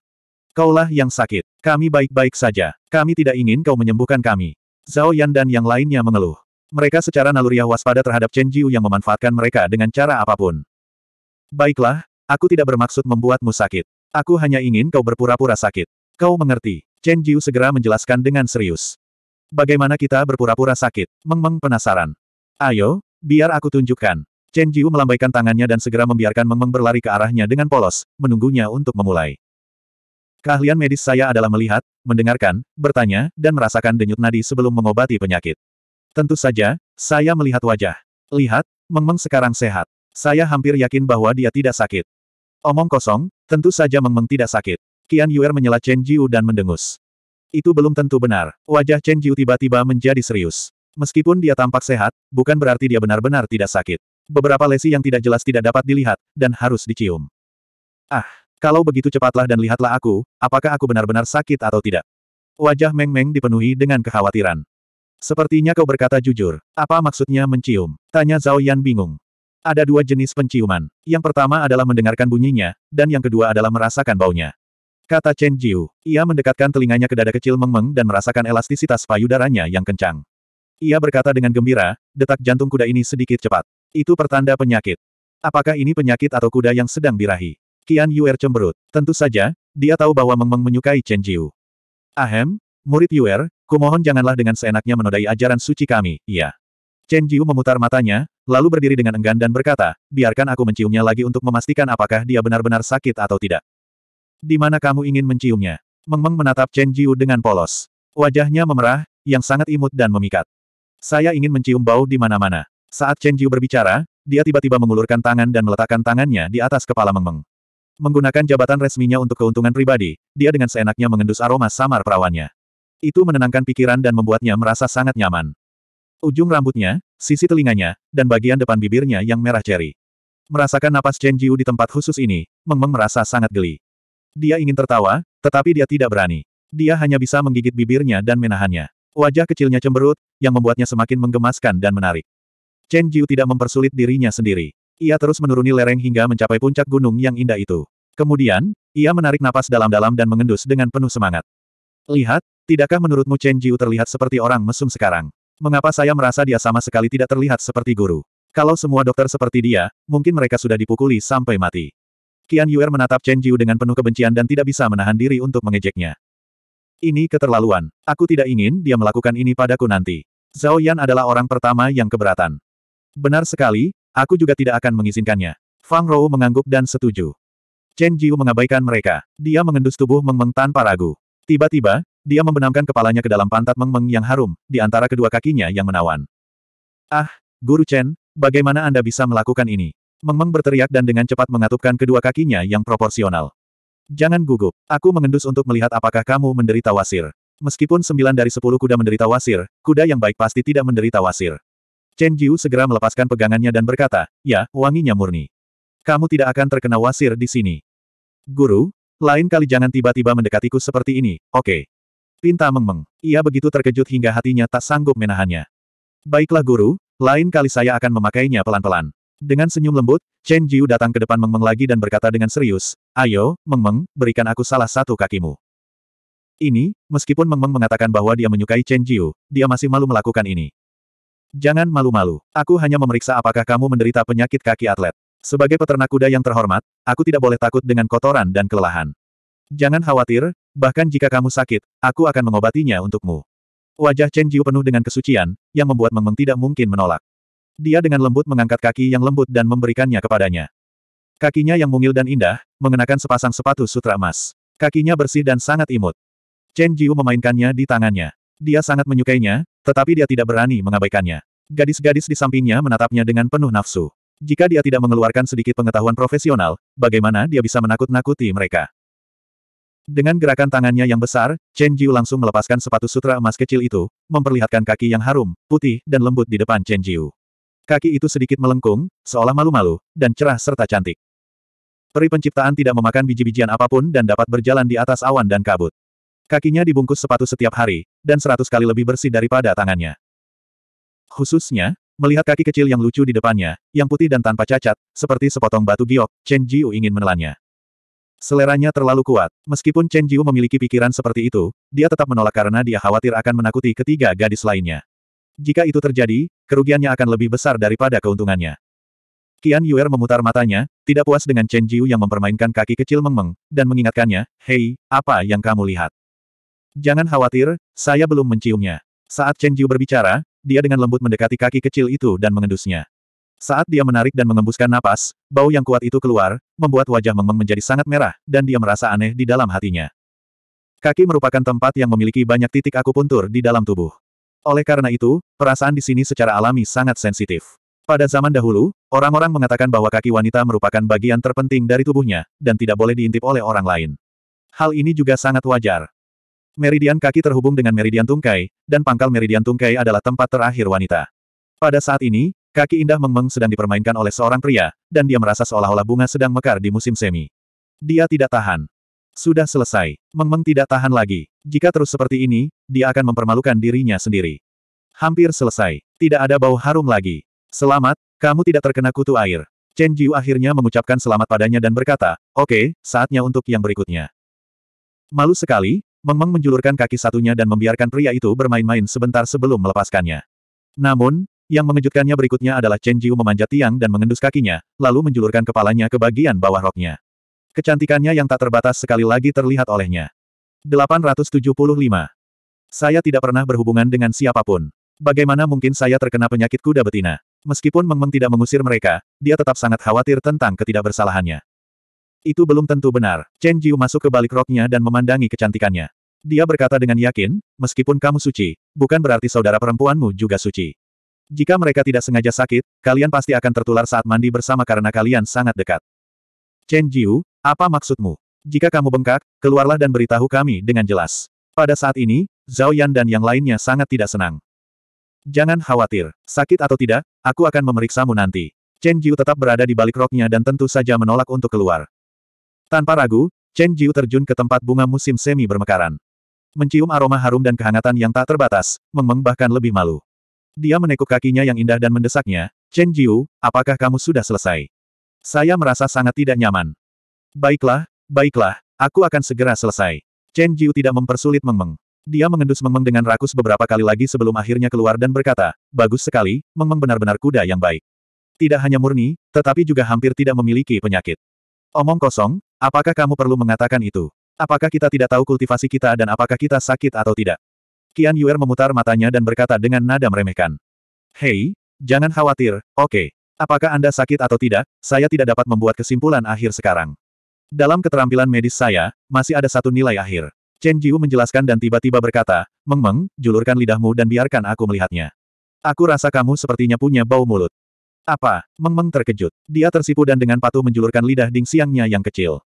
Kaulah yang sakit. Kami baik-baik saja. Kami tidak ingin kau menyembuhkan kami. Zhao Yan dan yang lainnya mengeluh. Mereka secara naluriah waspada terhadap Chen Jiu yang memanfaatkan mereka dengan cara apapun. Baiklah, aku tidak bermaksud membuatmu sakit. Aku hanya ingin kau berpura-pura sakit. Kau mengerti. Chen Jiu segera menjelaskan dengan serius. Bagaimana kita berpura-pura sakit? Meng Meng penasaran. Ayo, biar aku tunjukkan. Chen Jiu melambaikan tangannya dan segera membiarkan Meng Meng berlari ke arahnya dengan polos, menunggunya untuk memulai. Keahlian medis saya adalah melihat, mendengarkan, bertanya, dan merasakan denyut nadi sebelum mengobati penyakit. Tentu saja, saya melihat wajah. Lihat, Meng Meng sekarang sehat. Saya hampir yakin bahwa dia tidak sakit. Omong kosong, tentu saja Meng Meng tidak sakit. Qian Yuer menyela Chen Jiu dan mendengus. Itu belum tentu benar. Wajah Chen Jiu tiba-tiba menjadi serius. Meskipun dia tampak sehat, bukan berarti dia benar-benar tidak sakit. Beberapa lesi yang tidak jelas tidak dapat dilihat, dan harus dicium. Ah, kalau begitu cepatlah dan lihatlah aku, apakah aku benar-benar sakit atau tidak. Wajah Meng Meng dipenuhi dengan kekhawatiran. Sepertinya kau berkata jujur. Apa maksudnya mencium? Tanya Zhao Yan bingung. Ada dua jenis penciuman. Yang pertama adalah mendengarkan bunyinya, dan yang kedua adalah merasakan baunya. Kata Chen Jiu. Ia mendekatkan telinganya ke dada kecil Meng Meng dan merasakan elastisitas payudaranya yang kencang. Ia berkata dengan gembira, detak jantung kuda ini sedikit cepat. Itu pertanda penyakit. Apakah ini penyakit atau kuda yang sedang birahi? Qian Yuer cemberut. Tentu saja, dia tahu bahwa Meng Meng menyukai Chen Jiu. Ahem, murid Yuer, kumohon janganlah dengan seenaknya menodai ajaran suci kami, iya. Chen Jiu memutar matanya, lalu berdiri dengan enggan dan berkata, biarkan aku menciumnya lagi untuk memastikan apakah dia benar-benar sakit atau tidak. Di mana kamu ingin menciumnya? Meng Meng menatap Chen Jiu dengan polos. Wajahnya memerah, yang sangat imut dan memikat. Saya ingin mencium bau di mana-mana. Saat Chen Jiu berbicara, dia tiba-tiba mengulurkan tangan dan meletakkan tangannya di atas kepala Meng Meng. Menggunakan jabatan resminya untuk keuntungan pribadi, dia dengan seenaknya mengendus aroma samar perawannya. Itu menenangkan pikiran dan membuatnya merasa sangat nyaman. Ujung rambutnya, sisi telinganya, dan bagian depan bibirnya yang merah ceri. Merasakan napas Chen Jiu di tempat khusus ini, Meng Meng merasa sangat geli. Dia ingin tertawa, tetapi dia tidak berani. Dia hanya bisa menggigit bibirnya dan menahannya. Wajah kecilnya cemberut, yang membuatnya semakin menggemaskan dan menarik. Chen Jiu tidak mempersulit dirinya sendiri. Ia terus menuruni lereng hingga mencapai puncak gunung yang indah itu. Kemudian, ia menarik napas dalam-dalam dan mengendus dengan penuh semangat. Lihat, tidakkah menurutmu Chen Jiu terlihat seperti orang mesum sekarang? Mengapa saya merasa dia sama sekali tidak terlihat seperti guru? Kalau semua dokter seperti dia, mungkin mereka sudah dipukuli sampai mati. Qian Yuer menatap Chen Jiu dengan penuh kebencian dan tidak bisa menahan diri untuk mengejeknya. Ini keterlaluan. Aku tidak ingin dia melakukan ini padaku nanti. Zhao Yan adalah orang pertama yang keberatan. Benar sekali, aku juga tidak akan mengizinkannya. Fang Rou mengangguk dan setuju. Chen Jiu mengabaikan mereka. Dia mengendus tubuh Meng Meng tanpa ragu. Tiba-tiba, dia membenamkan kepalanya ke dalam pantat Meng Meng yang harum, di antara kedua kakinya yang menawan. Ah, Guru Chen, bagaimana Anda bisa melakukan ini? Meng meng berteriak dan dengan cepat mengatupkan kedua kakinya yang proporsional. Jangan gugup. Aku mengendus untuk melihat apakah kamu menderita wasir. Meskipun sembilan dari sepuluh kuda menderita wasir, kuda yang baik pasti tidak menderita wasir. Chen Jiu segera melepaskan pegangannya dan berkata, ya, wanginya murni. Kamu tidak akan terkena wasir di sini. Guru, lain kali jangan tiba-tiba mendekatiku seperti ini, oke. Okay. Pinta Meng, Ia begitu terkejut hingga hatinya tak sanggup menahannya. Baiklah guru, lain kali saya akan memakainya pelan-pelan. Dengan senyum lembut, Chen Jiu datang ke depan Meng Meng lagi dan berkata dengan serius, Ayo, Meng Meng, berikan aku salah satu kakimu. Ini, meskipun Meng Meng mengatakan bahwa dia menyukai Chen Jiu, dia masih malu melakukan ini. Jangan malu-malu. Aku hanya memeriksa apakah kamu menderita penyakit kaki atlet. Sebagai peternak kuda yang terhormat, aku tidak boleh takut dengan kotoran dan kelelahan. Jangan khawatir, bahkan jika kamu sakit, aku akan mengobatinya untukmu. Wajah Chen Jiu penuh dengan kesucian, yang membuat Meng Meng tidak mungkin menolak. Dia dengan lembut mengangkat kaki yang lembut dan memberikannya kepadanya. Kakinya yang mungil dan indah, mengenakan sepasang sepatu sutra emas. Kakinya bersih dan sangat imut. Chen Jiu memainkannya di tangannya. Dia sangat menyukainya, tetapi dia tidak berani mengabaikannya. Gadis-gadis di sampingnya menatapnya dengan penuh nafsu. Jika dia tidak mengeluarkan sedikit pengetahuan profesional, bagaimana dia bisa menakut-nakuti mereka? Dengan gerakan tangannya yang besar, Chen Jiu langsung melepaskan sepatu sutra emas kecil itu, memperlihatkan kaki yang harum, putih, dan lembut di depan Chen Jiu. Kaki itu sedikit melengkung, seolah malu-malu, dan cerah serta cantik. Peri penciptaan tidak memakan biji-bijian apapun dan dapat berjalan di atas awan dan kabut. Kakinya dibungkus sepatu setiap hari, dan seratus kali lebih bersih daripada tangannya. Khususnya, melihat kaki kecil yang lucu di depannya, yang putih dan tanpa cacat, seperti sepotong batu giok, Chen Jiu ingin menelannya. Seleranya terlalu kuat. Meskipun Chen Jiu memiliki pikiran seperti itu, dia tetap menolak karena dia khawatir akan menakuti ketiga gadis lainnya. Jika itu terjadi, kerugiannya akan lebih besar daripada keuntungannya. Qian Yuer memutar matanya, tidak puas dengan Chen Jiu yang mempermainkan kaki kecil Meng Meng, dan mengingatkannya, Hei, apa yang kamu lihat? Jangan khawatir, saya belum menciumnya. Saat Chen Jiu berbicara, dia dengan lembut mendekati kaki kecil itu dan mengendusnya. Saat dia menarik dan mengembuskan napas, bau yang kuat itu keluar, membuat wajah Meng Meng menjadi sangat merah, dan dia merasa aneh di dalam hatinya. Kaki merupakan tempat yang memiliki banyak titik akupuntur di dalam tubuh. Oleh karena itu, perasaan di sini secara alami sangat sensitif. Pada zaman dahulu, orang-orang mengatakan bahwa kaki wanita merupakan bagian terpenting dari tubuhnya, dan tidak boleh diintip oleh orang lain. Hal ini juga sangat wajar. Meridian kaki terhubung dengan meridian tungkai, dan pangkal meridian tungkai adalah tempat terakhir wanita. Pada saat ini, kaki indah mengmeng sedang dipermainkan oleh seorang pria, dan dia merasa seolah-olah bunga sedang mekar di musim semi. Dia tidak tahan. Sudah selesai. Meng Meng tidak tahan lagi. Jika terus seperti ini, dia akan mempermalukan dirinya sendiri. Hampir selesai. Tidak ada bau harum lagi. Selamat, kamu tidak terkena kutu air. Chen Jiu akhirnya mengucapkan selamat padanya dan berkata, oke, okay, saatnya untuk yang berikutnya. Malu sekali, Meng Meng menjulurkan kaki satunya dan membiarkan pria itu bermain-main sebentar sebelum melepaskannya. Namun, yang mengejutkannya berikutnya adalah Chen Jiu memanjat tiang dan mengendus kakinya, lalu menjulurkan kepalanya ke bagian bawah roknya. Kecantikannya yang tak terbatas sekali lagi terlihat olehnya. 875. Saya tidak pernah berhubungan dengan siapapun. Bagaimana mungkin saya terkena penyakit kuda betina? Meskipun Meng Meng tidak mengusir mereka, dia tetap sangat khawatir tentang ketidakbersalahannya. Itu belum tentu benar. Chen Jiu masuk ke balik roknya dan memandangi kecantikannya. Dia berkata dengan yakin, meskipun kamu suci, bukan berarti saudara perempuanmu juga suci. Jika mereka tidak sengaja sakit, kalian pasti akan tertular saat mandi bersama karena kalian sangat dekat. Chen Jiu, apa maksudmu? Jika kamu bengkak, keluarlah dan beritahu kami dengan jelas. Pada saat ini, Zhao Yan dan yang lainnya sangat tidak senang. Jangan khawatir, sakit atau tidak, aku akan memeriksamu nanti. Chen Jiu tetap berada di balik roknya dan tentu saja menolak untuk keluar. Tanpa ragu, Chen Jiu terjun ke tempat bunga musim semi bermekaran. Mencium aroma harum dan kehangatan yang tak terbatas, Mengmeng bahkan lebih malu. Dia menekuk kakinya yang indah dan mendesaknya, Chen Jiu, apakah kamu sudah selesai? Saya merasa sangat tidak nyaman. Baiklah, baiklah, aku akan segera selesai. Chen Jiu tidak mempersulit Meng Meng. Dia mengendus Meng Meng dengan rakus beberapa kali lagi sebelum akhirnya keluar dan berkata, bagus sekali, Meng Meng benar-benar kuda yang baik. Tidak hanya murni, tetapi juga hampir tidak memiliki penyakit. Omong kosong, apakah kamu perlu mengatakan itu? Apakah kita tidak tahu kultivasi kita dan apakah kita sakit atau tidak? Qian Yuer memutar matanya dan berkata dengan nada meremehkan. Hei, jangan khawatir, oke. Okay. Apakah Anda sakit atau tidak, saya tidak dapat membuat kesimpulan akhir sekarang. Dalam keterampilan medis saya, masih ada satu nilai akhir. Chen Jiu menjelaskan dan tiba-tiba berkata, Meng Meng, julurkan lidahmu dan biarkan aku melihatnya. Aku rasa kamu sepertinya punya bau mulut. Apa? Meng Meng terkejut. Dia tersipu dan dengan patuh menjulurkan lidah ding siangnya yang kecil.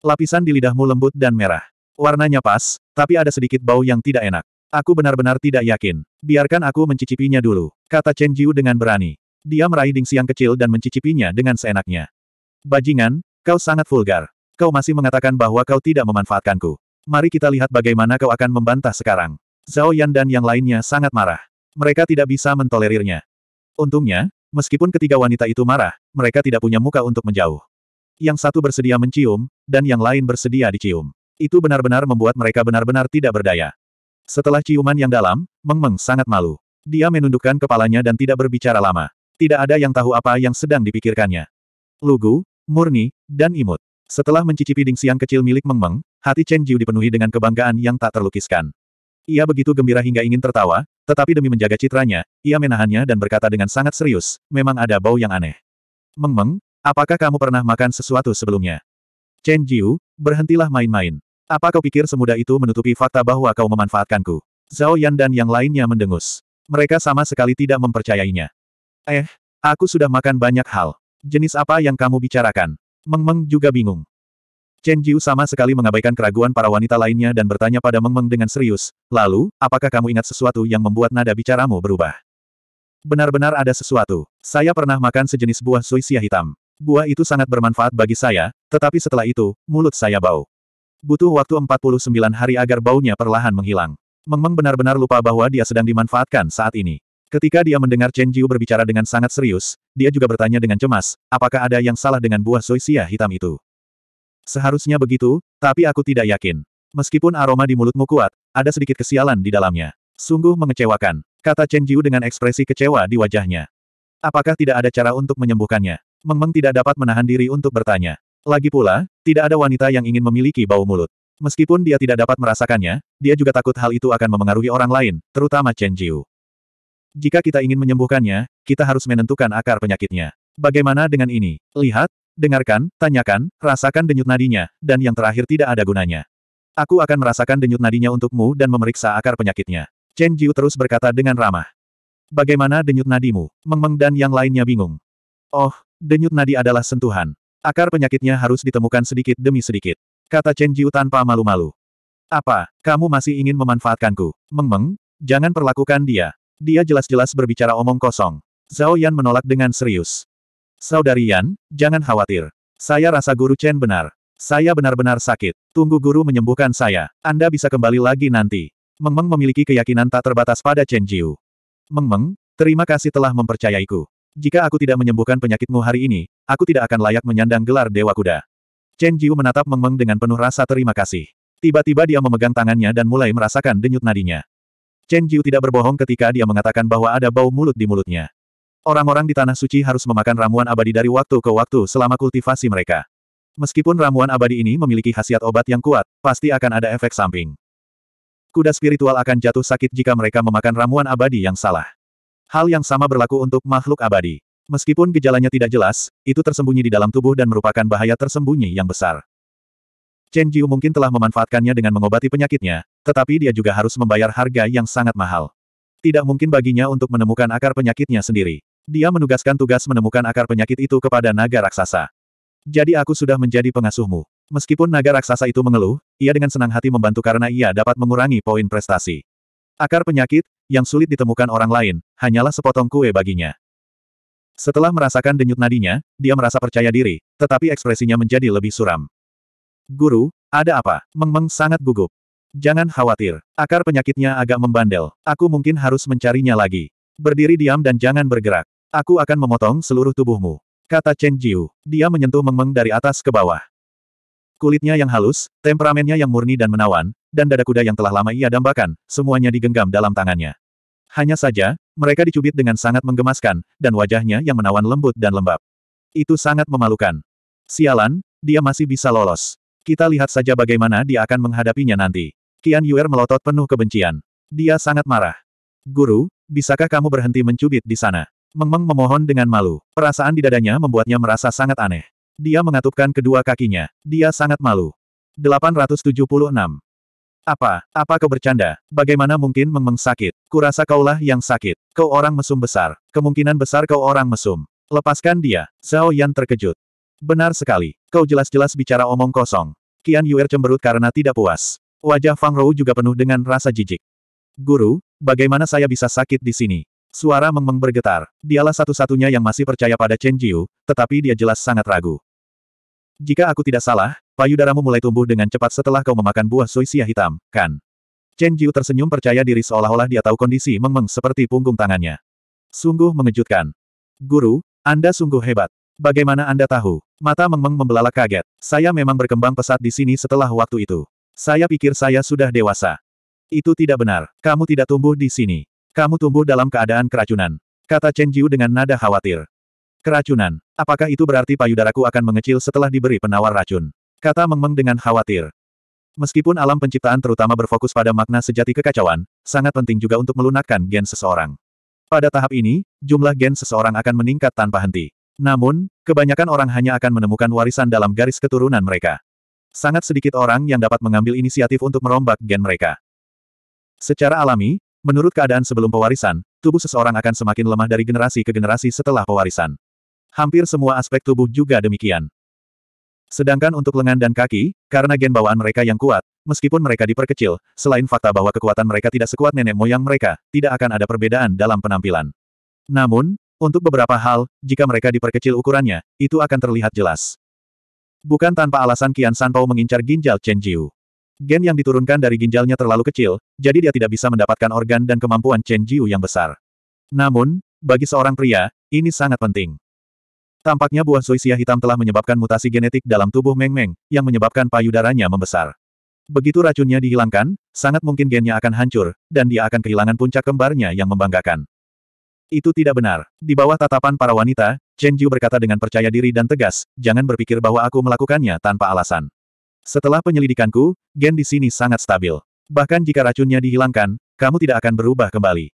Lapisan di lidahmu lembut dan merah. Warnanya pas, tapi ada sedikit bau yang tidak enak. Aku benar-benar tidak yakin. Biarkan aku mencicipinya dulu, kata Chen Jiu dengan berani. Dia meraih Ding Siang kecil dan mencicipinya dengan seenaknya. Bajingan, Kau sangat vulgar. Kau masih mengatakan bahwa kau tidak memanfaatkanku. Mari kita lihat bagaimana kau akan membantah sekarang. Zhao Yan dan yang lainnya sangat marah. Mereka tidak bisa mentolerirnya. Untungnya, meskipun ketiga wanita itu marah, mereka tidak punya muka untuk menjauh. Yang satu bersedia mencium, dan yang lain bersedia dicium. Itu benar-benar membuat mereka benar-benar tidak berdaya. Setelah ciuman yang dalam, Meng Meng sangat malu. Dia menundukkan kepalanya dan tidak berbicara lama. Tidak ada yang tahu apa yang sedang dipikirkannya. Lugu, murni, dan imut. Setelah mencicipi dingsiang kecil milik Meng Meng, hati Chen Jiu dipenuhi dengan kebanggaan yang tak terlukiskan. Ia begitu gembira hingga ingin tertawa, tetapi demi menjaga citranya, ia menahannya dan berkata dengan sangat serius, memang ada bau yang aneh. Meng Meng, apakah kamu pernah makan sesuatu sebelumnya? Chen Jiu, berhentilah main-main. Apa kau pikir semudah itu menutupi fakta bahwa kau memanfaatkanku? Zhao Yan dan yang lainnya mendengus. Mereka sama sekali tidak mempercayainya. Eh, aku sudah makan banyak hal. Jenis apa yang kamu bicarakan? Meng Meng juga bingung. Chen Jiu sama sekali mengabaikan keraguan para wanita lainnya dan bertanya pada Meng Meng dengan serius, lalu, apakah kamu ingat sesuatu yang membuat nada bicaramu berubah? Benar-benar ada sesuatu. Saya pernah makan sejenis buah suisia hitam. Buah itu sangat bermanfaat bagi saya, tetapi setelah itu, mulut saya bau. Butuh waktu 49 hari agar baunya perlahan menghilang. Meng Meng benar-benar lupa bahwa dia sedang dimanfaatkan saat ini. Ketika dia mendengar Chen Jiu berbicara dengan sangat serius, dia juga bertanya dengan cemas, apakah ada yang salah dengan buah soisia hitam itu? Seharusnya begitu, tapi aku tidak yakin. Meskipun aroma di mulutmu kuat, ada sedikit kesialan di dalamnya. Sungguh mengecewakan, kata Chen Jiu dengan ekspresi kecewa di wajahnya. Apakah tidak ada cara untuk menyembuhkannya? Meng Meng tidak dapat menahan diri untuk bertanya. Lagi pula, tidak ada wanita yang ingin memiliki bau mulut. Meskipun dia tidak dapat merasakannya, dia juga takut hal itu akan memengaruhi orang lain, terutama Chen Jiu. Jika kita ingin menyembuhkannya, kita harus menentukan akar penyakitnya. Bagaimana dengan ini? Lihat, dengarkan, tanyakan, rasakan denyut nadinya, dan yang terakhir tidak ada gunanya. Aku akan merasakan denyut nadinya untukmu dan memeriksa akar penyakitnya. Chen Jiu terus berkata dengan ramah. Bagaimana denyut nadimu? Meng Meng dan yang lainnya bingung. Oh, denyut nadi adalah sentuhan. Akar penyakitnya harus ditemukan sedikit demi sedikit. Kata Chen Jiu tanpa malu-malu. Apa, kamu masih ingin memanfaatkanku? Meng Meng? jangan perlakukan dia. Dia jelas-jelas berbicara omong kosong. Zhao Yan menolak dengan serius. Saudari Yan, jangan khawatir. Saya rasa guru Chen benar. Saya benar-benar sakit. Tunggu guru menyembuhkan saya. Anda bisa kembali lagi nanti. Meng Meng memiliki keyakinan tak terbatas pada Chen Jiu. Meng, terima kasih telah mempercayaiku. Jika aku tidak menyembuhkan penyakitmu hari ini, aku tidak akan layak menyandang gelar Dewa Kuda. Chen Jiu menatap Meng Meng dengan penuh rasa terima kasih. Tiba-tiba dia memegang tangannya dan mulai merasakan denyut nadinya. Chen Qiu tidak berbohong ketika dia mengatakan bahwa ada bau mulut di mulutnya. Orang-orang di Tanah Suci harus memakan ramuan abadi dari waktu ke waktu selama kultivasi mereka. Meskipun ramuan abadi ini memiliki khasiat obat yang kuat, pasti akan ada efek samping. Kuda spiritual akan jatuh sakit jika mereka memakan ramuan abadi yang salah. Hal yang sama berlaku untuk makhluk abadi. Meskipun gejalanya tidak jelas, itu tersembunyi di dalam tubuh dan merupakan bahaya tersembunyi yang besar. Chen Jiu mungkin telah memanfaatkannya dengan mengobati penyakitnya, tetapi dia juga harus membayar harga yang sangat mahal. Tidak mungkin baginya untuk menemukan akar penyakitnya sendiri. Dia menugaskan tugas menemukan akar penyakit itu kepada naga raksasa. Jadi aku sudah menjadi pengasuhmu. Meskipun naga raksasa itu mengeluh, ia dengan senang hati membantu karena ia dapat mengurangi poin prestasi. Akar penyakit, yang sulit ditemukan orang lain, hanyalah sepotong kue baginya. Setelah merasakan denyut nadinya, dia merasa percaya diri, tetapi ekspresinya menjadi lebih suram. Guru, ada apa? Meng Meng sangat gugup. Jangan khawatir, akar penyakitnya agak membandel. Aku mungkin harus mencarinya lagi. Berdiri diam dan jangan bergerak. Aku akan memotong seluruh tubuhmu. Kata Chen Jiu. Dia menyentuh Meng Meng dari atas ke bawah. Kulitnya yang halus, temperamennya yang murni dan menawan, dan dada kuda yang telah lama ia dambakan, semuanya digenggam dalam tangannya. Hanya saja, mereka dicubit dengan sangat menggemaskan, dan wajahnya yang menawan lembut dan lembab. Itu sangat memalukan. Sialan, dia masih bisa lolos. Kita lihat saja bagaimana dia akan menghadapinya nanti. Kian Yuer melotot penuh kebencian. Dia sangat marah. Guru, bisakah kamu berhenti mencubit di sana? Meng Meng memohon dengan malu. Perasaan di dadanya membuatnya merasa sangat aneh. Dia mengatupkan kedua kakinya. Dia sangat malu. 876. Apa, apa kau bercanda? Bagaimana mungkin Meng Meng sakit? Kurasa kaulah yang sakit. Kau orang mesum besar. Kemungkinan besar kau orang mesum. Lepaskan dia. Zhao Yan terkejut. Benar sekali. Kau jelas-jelas bicara omong kosong. Qian Yuer cemberut karena tidak puas. Wajah Fang Rou juga penuh dengan rasa jijik. Guru, bagaimana saya bisa sakit di sini? Suara Meng Meng bergetar. Dialah satu-satunya yang masih percaya pada Chen Jiu, tetapi dia jelas sangat ragu. Jika aku tidak salah, payudaramu mulai tumbuh dengan cepat setelah kau memakan buah soisia hitam, kan? Chen Jiu tersenyum percaya diri seolah-olah dia tahu kondisi Meng Meng seperti punggung tangannya. Sungguh mengejutkan. Guru, Anda sungguh hebat. Bagaimana Anda tahu? Mata Mengmeng membelalak kaget. Saya memang berkembang pesat di sini setelah waktu itu. Saya pikir saya sudah dewasa. Itu tidak benar. Kamu tidak tumbuh di sini. Kamu tumbuh dalam keadaan keracunan. Kata Chen Jiu dengan nada khawatir. Keracunan. Apakah itu berarti payudaraku akan mengecil setelah diberi penawar racun? Kata Mengmeng dengan khawatir. Meskipun alam penciptaan terutama berfokus pada makna sejati kekacauan, sangat penting juga untuk melunakkan gen seseorang. Pada tahap ini, jumlah gen seseorang akan meningkat tanpa henti. Namun, kebanyakan orang hanya akan menemukan warisan dalam garis keturunan mereka. Sangat sedikit orang yang dapat mengambil inisiatif untuk merombak gen mereka. Secara alami, menurut keadaan sebelum pewarisan, tubuh seseorang akan semakin lemah dari generasi ke generasi setelah pewarisan. Hampir semua aspek tubuh juga demikian. Sedangkan untuk lengan dan kaki, karena gen bawaan mereka yang kuat, meskipun mereka diperkecil, selain fakta bahwa kekuatan mereka tidak sekuat nenek moyang mereka, tidak akan ada perbedaan dalam penampilan. Namun, untuk beberapa hal, jika mereka diperkecil ukurannya, itu akan terlihat jelas. Bukan tanpa alasan Qian Sanpao mengincar ginjal Chen Jiu. Gen yang diturunkan dari ginjalnya terlalu kecil, jadi dia tidak bisa mendapatkan organ dan kemampuan Chen Jiu yang besar. Namun, bagi seorang pria, ini sangat penting. Tampaknya buah suisia hitam telah menyebabkan mutasi genetik dalam tubuh Meng Meng, yang menyebabkan payudaranya membesar. Begitu racunnya dihilangkan, sangat mungkin gennya akan hancur, dan dia akan kehilangan puncak kembarnya yang membanggakan. Itu tidak benar. Di bawah tatapan para wanita, Chen Jiu berkata dengan percaya diri dan tegas, jangan berpikir bahwa aku melakukannya tanpa alasan. Setelah penyelidikanku, gen di sini sangat stabil. Bahkan jika racunnya dihilangkan, kamu tidak akan berubah kembali.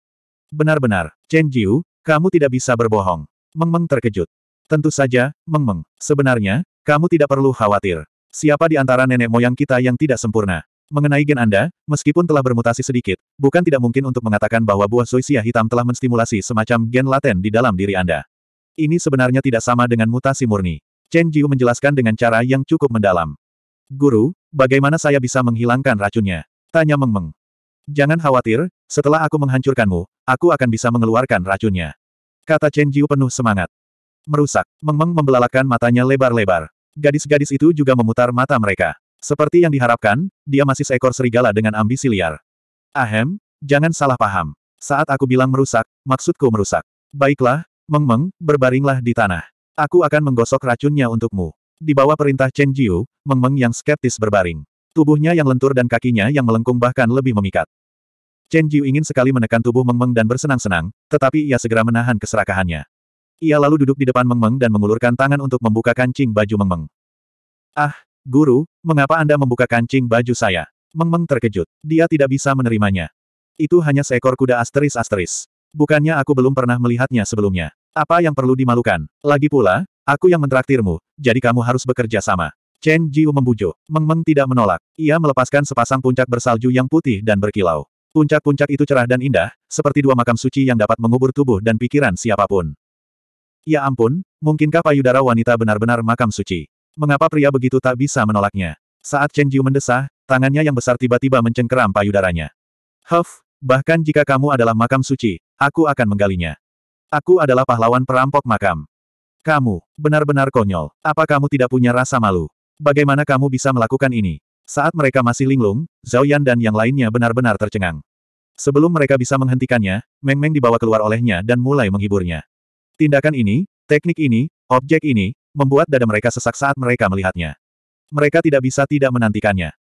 Benar-benar, Chen Jiu, kamu tidak bisa berbohong. Meng Meng terkejut. Tentu saja, Meng Meng, sebenarnya, kamu tidak perlu khawatir. Siapa di antara nenek moyang kita yang tidak sempurna? Mengenai gen Anda, meskipun telah bermutasi sedikit, Bukan tidak mungkin untuk mengatakan bahwa buah soisia hitam telah menstimulasi semacam gen laten di dalam diri Anda. Ini sebenarnya tidak sama dengan mutasi murni. Chen Jiu menjelaskan dengan cara yang cukup mendalam. Guru, bagaimana saya bisa menghilangkan racunnya? Tanya Meng Meng. Jangan khawatir, setelah aku menghancurkanmu, aku akan bisa mengeluarkan racunnya. Kata Chen Jiu penuh semangat. Merusak, Meng Meng membelalakan matanya lebar-lebar. Gadis-gadis itu juga memutar mata mereka. Seperti yang diharapkan, dia masih seekor serigala dengan ambisi liar. Ahem, jangan salah paham. Saat aku bilang merusak, maksudku merusak. Baiklah, Meng Meng, berbaringlah di tanah. Aku akan menggosok racunnya untukmu. Di bawah perintah Chen Jiu, Meng Meng yang skeptis berbaring. Tubuhnya yang lentur dan kakinya yang melengkung bahkan lebih memikat. Chen Jiu ingin sekali menekan tubuh Meng -meng dan bersenang-senang, tetapi ia segera menahan keserakahannya. Ia lalu duduk di depan Meng -meng dan mengulurkan tangan untuk membuka kancing baju Meng -meng. Ah, guru, mengapa Anda membuka kancing baju saya? Meng Meng terkejut. Dia tidak bisa menerimanya. Itu hanya seekor kuda asteris-asteris. Bukannya aku belum pernah melihatnya sebelumnya. Apa yang perlu dimalukan? Lagi pula, aku yang mentraktirmu, jadi kamu harus bekerja sama. Chen Jiu membujuk. Meng Meng tidak menolak. Ia melepaskan sepasang puncak bersalju yang putih dan berkilau. Puncak-puncak itu cerah dan indah, seperti dua makam suci yang dapat mengubur tubuh dan pikiran siapapun. Ya ampun, mungkinkah payudara wanita benar-benar makam suci? Mengapa pria begitu tak bisa menolaknya? Saat Chen Jiu mendesah, tangannya yang besar tiba-tiba mencengkeram payudaranya. Huff, bahkan jika kamu adalah makam suci, aku akan menggalinya. Aku adalah pahlawan perampok makam. Kamu, benar-benar konyol. Apa kamu tidak punya rasa malu? Bagaimana kamu bisa melakukan ini? Saat mereka masih linglung, Zhao Yan dan yang lainnya benar-benar tercengang. Sebelum mereka bisa menghentikannya, Meng Meng dibawa keluar olehnya dan mulai menghiburnya. Tindakan ini, teknik ini, objek ini, membuat dada mereka sesak saat mereka melihatnya mereka tidak bisa tidak menantikannya.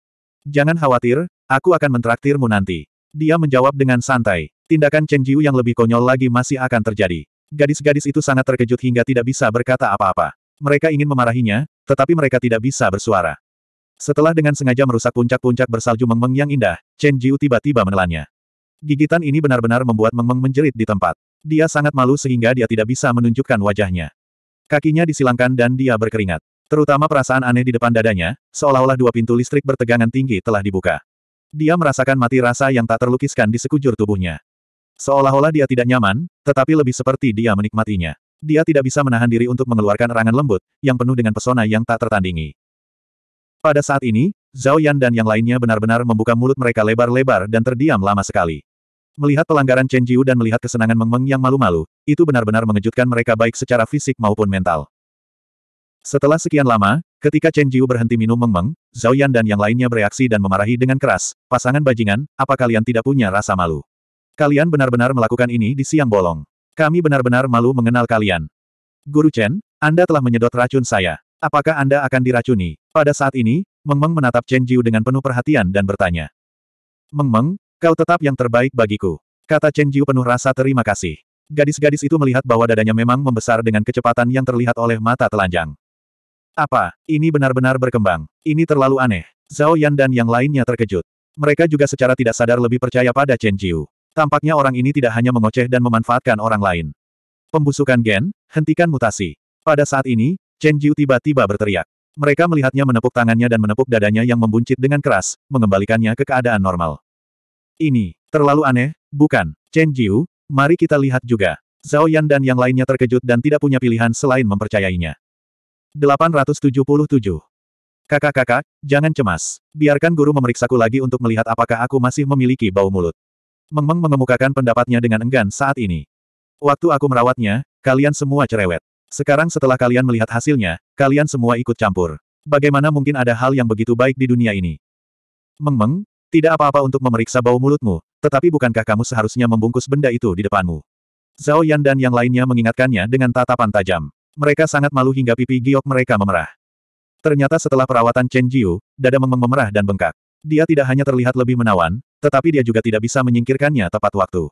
Jangan khawatir, aku akan mentraktirmu nanti. Dia menjawab dengan santai. Tindakan Chen Jiu yang lebih konyol lagi masih akan terjadi. Gadis-gadis itu sangat terkejut hingga tidak bisa berkata apa-apa. Mereka ingin memarahinya, tetapi mereka tidak bisa bersuara. Setelah dengan sengaja merusak puncak-puncak bersalju Meng Meng yang indah, Chen Jiu tiba-tiba menelannya. Gigitan ini benar-benar membuat Meng Meng menjerit di tempat. Dia sangat malu sehingga dia tidak bisa menunjukkan wajahnya. Kakinya disilangkan dan dia berkeringat. Terutama perasaan aneh di depan dadanya, seolah-olah dua pintu listrik bertegangan tinggi telah dibuka. Dia merasakan mati rasa yang tak terlukiskan di sekujur tubuhnya. Seolah-olah dia tidak nyaman, tetapi lebih seperti dia menikmatinya. Dia tidak bisa menahan diri untuk mengeluarkan erangan lembut, yang penuh dengan pesona yang tak tertandingi. Pada saat ini, Zhao Yan dan yang lainnya benar-benar membuka mulut mereka lebar-lebar dan terdiam lama sekali. Melihat pelanggaran Chen Jiu dan melihat kesenangan Meng Meng yang malu-malu, itu benar-benar mengejutkan mereka baik secara fisik maupun mental. Setelah sekian lama, ketika Chen Jiu berhenti minum mengmeng, -meng, Zhao Yan dan yang lainnya bereaksi dan memarahi dengan keras, pasangan bajingan, apa kalian tidak punya rasa malu? Kalian benar-benar melakukan ini di siang bolong. Kami benar-benar malu mengenal kalian. Guru Chen, Anda telah menyedot racun saya. Apakah Anda akan diracuni? Pada saat ini, Meng -meng menatap Chen Jiu dengan penuh perhatian dan bertanya. Meng -meng, kau tetap yang terbaik bagiku. Kata Chen Jiu penuh rasa terima kasih. Gadis-gadis itu melihat bahwa dadanya memang membesar dengan kecepatan yang terlihat oleh mata telanjang. Apa, ini benar-benar berkembang. Ini terlalu aneh. Zhao Yan dan yang lainnya terkejut. Mereka juga secara tidak sadar lebih percaya pada Chen Jiu. Tampaknya orang ini tidak hanya mengoceh dan memanfaatkan orang lain. Pembusukan gen, hentikan mutasi. Pada saat ini, Chen Jiu tiba-tiba berteriak. Mereka melihatnya menepuk tangannya dan menepuk dadanya yang membuncit dengan keras, mengembalikannya ke keadaan normal. Ini, terlalu aneh, bukan? Chen Jiu, mari kita lihat juga. Zhao Yan dan yang lainnya terkejut dan tidak punya pilihan selain mempercayainya. 877. Kakak-kakak, jangan cemas. Biarkan guru memeriksaku lagi untuk melihat apakah aku masih memiliki bau mulut. Meng Meng mengemukakan pendapatnya dengan enggan saat ini. Waktu aku merawatnya, kalian semua cerewet. Sekarang setelah kalian melihat hasilnya, kalian semua ikut campur. Bagaimana mungkin ada hal yang begitu baik di dunia ini? Meng Meng, tidak apa-apa untuk memeriksa bau mulutmu, tetapi bukankah kamu seharusnya membungkus benda itu di depanmu? Zhao Yan dan yang lainnya mengingatkannya dengan tatapan tajam. Mereka sangat malu hingga pipi giok mereka memerah. Ternyata setelah perawatan Chen Jiu, dada Mengmeng memerah dan bengkak. Dia tidak hanya terlihat lebih menawan, tetapi dia juga tidak bisa menyingkirkannya tepat waktu.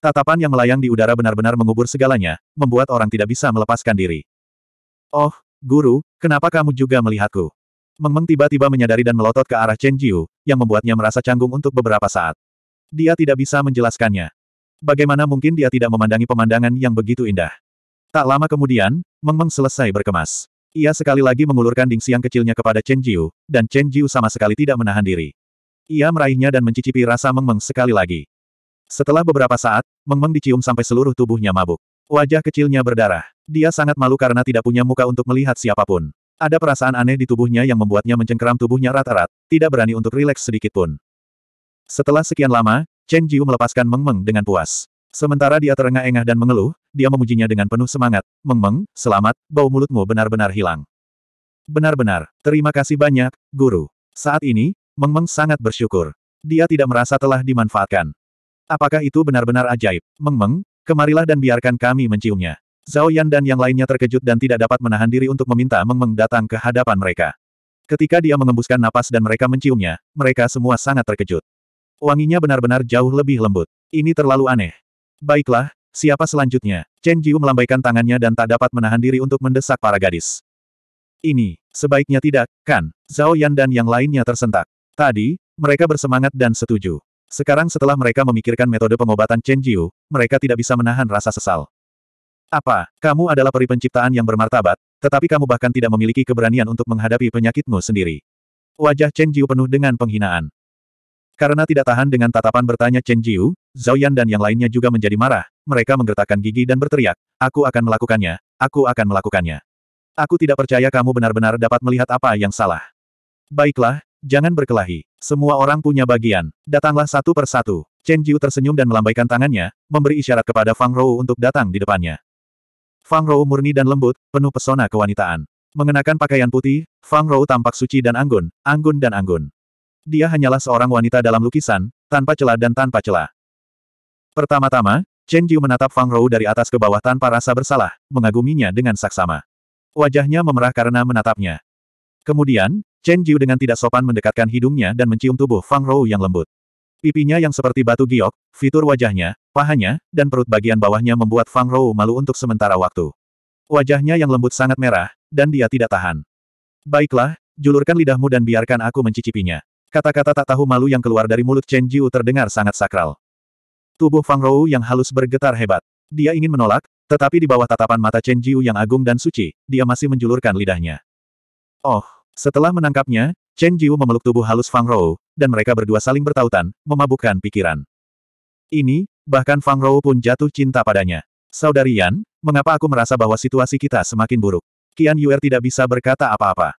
Tatapan yang melayang di udara benar-benar mengubur segalanya, membuat orang tidak bisa melepaskan diri. Oh, guru, kenapa kamu juga melihatku? Mengmeng tiba-tiba menyadari dan melotot ke arah Chen Jiu, yang membuatnya merasa canggung untuk beberapa saat. Dia tidak bisa menjelaskannya. Bagaimana mungkin dia tidak memandangi pemandangan yang begitu indah? Tak lama kemudian, Meng Meng selesai berkemas. Ia sekali lagi mengulurkan ding siang kecilnya kepada Chen Jiu, dan Chen Jiu sama sekali tidak menahan diri. Ia meraihnya dan mencicipi rasa Meng Meng sekali lagi. Setelah beberapa saat, Meng Meng dicium sampai seluruh tubuhnya mabuk. Wajah kecilnya berdarah. Dia sangat malu karena tidak punya muka untuk melihat siapapun. Ada perasaan aneh di tubuhnya yang membuatnya mencengkeram tubuhnya rata rat tidak berani untuk rileks sedikitpun. Setelah sekian lama, Chen Jiu melepaskan Meng Meng dengan puas. Sementara dia terengah-engah dan mengeluh, dia memujinya dengan penuh semangat. Mengmeng, selamat, bau mulutmu benar-benar hilang. Benar-benar, terima kasih banyak, guru. Saat ini, Mengmeng sangat bersyukur. Dia tidak merasa telah dimanfaatkan. Apakah itu benar-benar ajaib? Mengmeng, kemarilah dan biarkan kami menciumnya. Zhao Yan dan yang lainnya terkejut dan tidak dapat menahan diri untuk meminta meng-meng datang ke hadapan mereka. Ketika dia mengembuskan napas dan mereka menciumnya, mereka semua sangat terkejut. Wanginya benar-benar jauh lebih lembut. Ini terlalu aneh. Baiklah, Siapa selanjutnya? Chen Jiu melambaikan tangannya dan tak dapat menahan diri untuk mendesak para gadis. Ini, sebaiknya tidak, kan? Zhao Yan dan yang lainnya tersentak. Tadi, mereka bersemangat dan setuju. Sekarang setelah mereka memikirkan metode pengobatan Chen Jiu, mereka tidak bisa menahan rasa sesal. Apa, kamu adalah peri penciptaan yang bermartabat, tetapi kamu bahkan tidak memiliki keberanian untuk menghadapi penyakitmu sendiri. Wajah Chen Jiu penuh dengan penghinaan. Karena tidak tahan dengan tatapan bertanya Chen Jiu, Zhao Yan dan yang lainnya juga menjadi marah, mereka menggertakkan gigi dan berteriak, aku akan melakukannya, aku akan melakukannya. Aku tidak percaya kamu benar-benar dapat melihat apa yang salah. Baiklah, jangan berkelahi. Semua orang punya bagian, datanglah satu persatu. Chen Jiu tersenyum dan melambaikan tangannya, memberi isyarat kepada Fang Rou untuk datang di depannya. Fang Rou murni dan lembut, penuh pesona kewanitaan. Mengenakan pakaian putih, Fang Rou tampak suci dan anggun, anggun dan anggun. Dia hanyalah seorang wanita dalam lukisan, tanpa celah dan tanpa celah. Pertama-tama, Chen Jiu menatap Fang Rou dari atas ke bawah tanpa rasa bersalah, mengaguminya dengan saksama. Wajahnya memerah karena menatapnya. Kemudian, Chen Jiu dengan tidak sopan mendekatkan hidungnya dan mencium tubuh Fang Rou yang lembut. Pipinya yang seperti batu giok, fitur wajahnya, pahanya, dan perut bagian bawahnya membuat Fang Rou malu untuk sementara waktu. Wajahnya yang lembut sangat merah, dan dia tidak tahan. Baiklah, julurkan lidahmu dan biarkan aku mencicipinya. Kata-kata tak tahu malu yang keluar dari mulut Chen Jiu terdengar sangat sakral. Tubuh Fang Rou yang halus bergetar hebat. Dia ingin menolak, tetapi di bawah tatapan mata Chen Jiu yang agung dan suci, dia masih menjulurkan lidahnya. Oh, setelah menangkapnya, Chen Jiu memeluk tubuh halus Fang Rou, dan mereka berdua saling bertautan, memabukkan pikiran. Ini, bahkan Fang Rou pun jatuh cinta padanya. Saudari Yan, mengapa aku merasa bahwa situasi kita semakin buruk? Qian Yuer tidak bisa berkata apa-apa.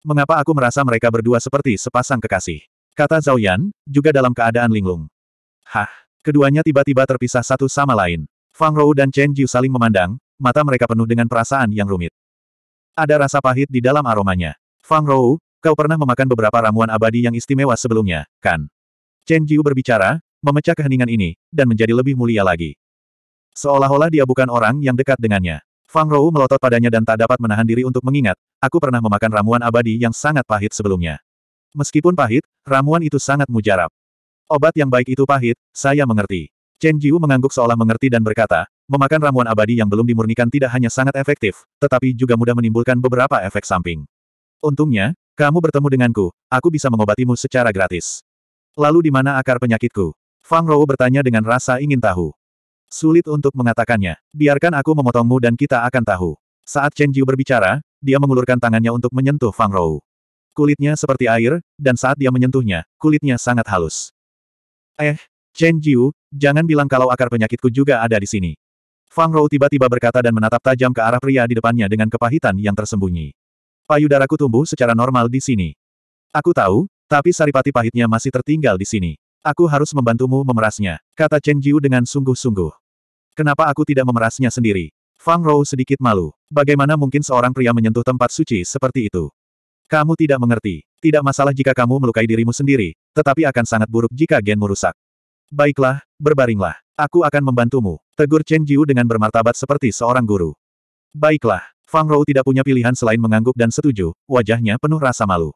Mengapa aku merasa mereka berdua seperti sepasang kekasih? Kata Zhao Yan, juga dalam keadaan linglung. Hah, keduanya tiba-tiba terpisah satu sama lain. Fang Rou dan Chen Jiu saling memandang, mata mereka penuh dengan perasaan yang rumit. Ada rasa pahit di dalam aromanya. Fang Rou, kau pernah memakan beberapa ramuan abadi yang istimewa sebelumnya, kan? Chen Jiu berbicara, memecah keheningan ini, dan menjadi lebih mulia lagi. Seolah-olah dia bukan orang yang dekat dengannya. Fang Rou melotot padanya dan tak dapat menahan diri untuk mengingat, Aku pernah memakan ramuan abadi yang sangat pahit sebelumnya. Meskipun pahit, ramuan itu sangat mujarab. Obat yang baik itu pahit, saya mengerti. Chen Jiu mengangguk seolah mengerti dan berkata, memakan ramuan abadi yang belum dimurnikan tidak hanya sangat efektif, tetapi juga mudah menimbulkan beberapa efek samping. Untungnya, kamu bertemu denganku, aku bisa mengobatimu secara gratis. Lalu di mana akar penyakitku? Fang Rou bertanya dengan rasa ingin tahu. Sulit untuk mengatakannya. Biarkan aku memotongmu dan kita akan tahu. Saat Chen Jiu berbicara, dia mengulurkan tangannya untuk menyentuh Fang Rou. Kulitnya seperti air, dan saat dia menyentuhnya, kulitnya sangat halus. Eh, Chen Jiu, jangan bilang kalau akar penyakitku juga ada di sini. Fang Rou tiba-tiba berkata dan menatap tajam ke arah pria di depannya dengan kepahitan yang tersembunyi. Payudaraku tumbuh secara normal di sini. Aku tahu, tapi saripati pahitnya masih tertinggal di sini. Aku harus membantumu memerasnya, kata Chen Jiu dengan sungguh-sungguh. Kenapa aku tidak memerasnya sendiri? Fang Rou sedikit malu. Bagaimana mungkin seorang pria menyentuh tempat suci seperti itu? Kamu tidak mengerti. Tidak masalah jika kamu melukai dirimu sendiri, tetapi akan sangat buruk jika genmu rusak. Baiklah, berbaringlah. Aku akan membantumu. Tegur Chen Jiu dengan bermartabat seperti seorang guru. Baiklah, Fang Rou tidak punya pilihan selain mengangguk dan setuju, wajahnya penuh rasa malu.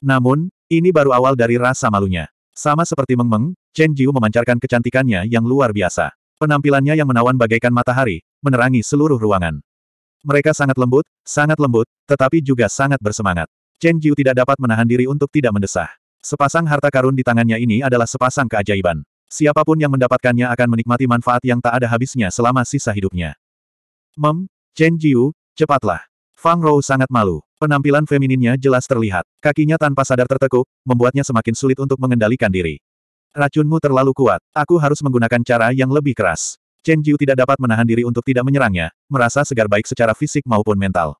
Namun, ini baru awal dari rasa malunya. Sama seperti Meng Meng, Chen Jiu memancarkan kecantikannya yang luar biasa. Penampilannya yang menawan bagaikan matahari, menerangi seluruh ruangan. Mereka sangat lembut, sangat lembut, tetapi juga sangat bersemangat. Chen Jiu tidak dapat menahan diri untuk tidak mendesah. Sepasang harta karun di tangannya ini adalah sepasang keajaiban. Siapapun yang mendapatkannya akan menikmati manfaat yang tak ada habisnya selama sisa hidupnya. Mem, Chen Jiu, cepatlah. Fang Rou sangat malu. Penampilan femininnya jelas terlihat. Kakinya tanpa sadar tertekuk, membuatnya semakin sulit untuk mengendalikan diri. Racunmu terlalu kuat. Aku harus menggunakan cara yang lebih keras. Chen Jiu tidak dapat menahan diri untuk tidak menyerangnya, merasa segar baik secara fisik maupun mental.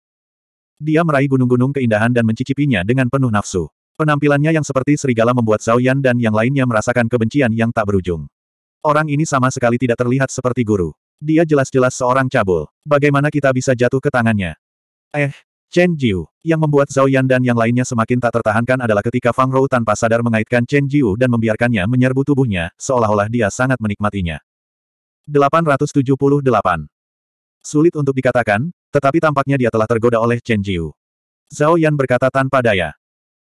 Dia meraih gunung-gunung keindahan dan mencicipinya dengan penuh nafsu. Penampilannya yang seperti serigala membuat Zhao Yan dan yang lainnya merasakan kebencian yang tak berujung. Orang ini sama sekali tidak terlihat seperti guru. Dia jelas-jelas seorang cabul. Bagaimana kita bisa jatuh ke tangannya? Eh, Chen Jiu. Yang membuat Zhao Yan dan yang lainnya semakin tak tertahankan adalah ketika Fang Rou tanpa sadar mengaitkan Chen Jiu dan membiarkannya menyerbu tubuhnya, seolah-olah dia sangat menikmatinya. 878. Sulit untuk dikatakan, tetapi tampaknya dia telah tergoda oleh Chen Jiu. Zhao Yan berkata tanpa daya.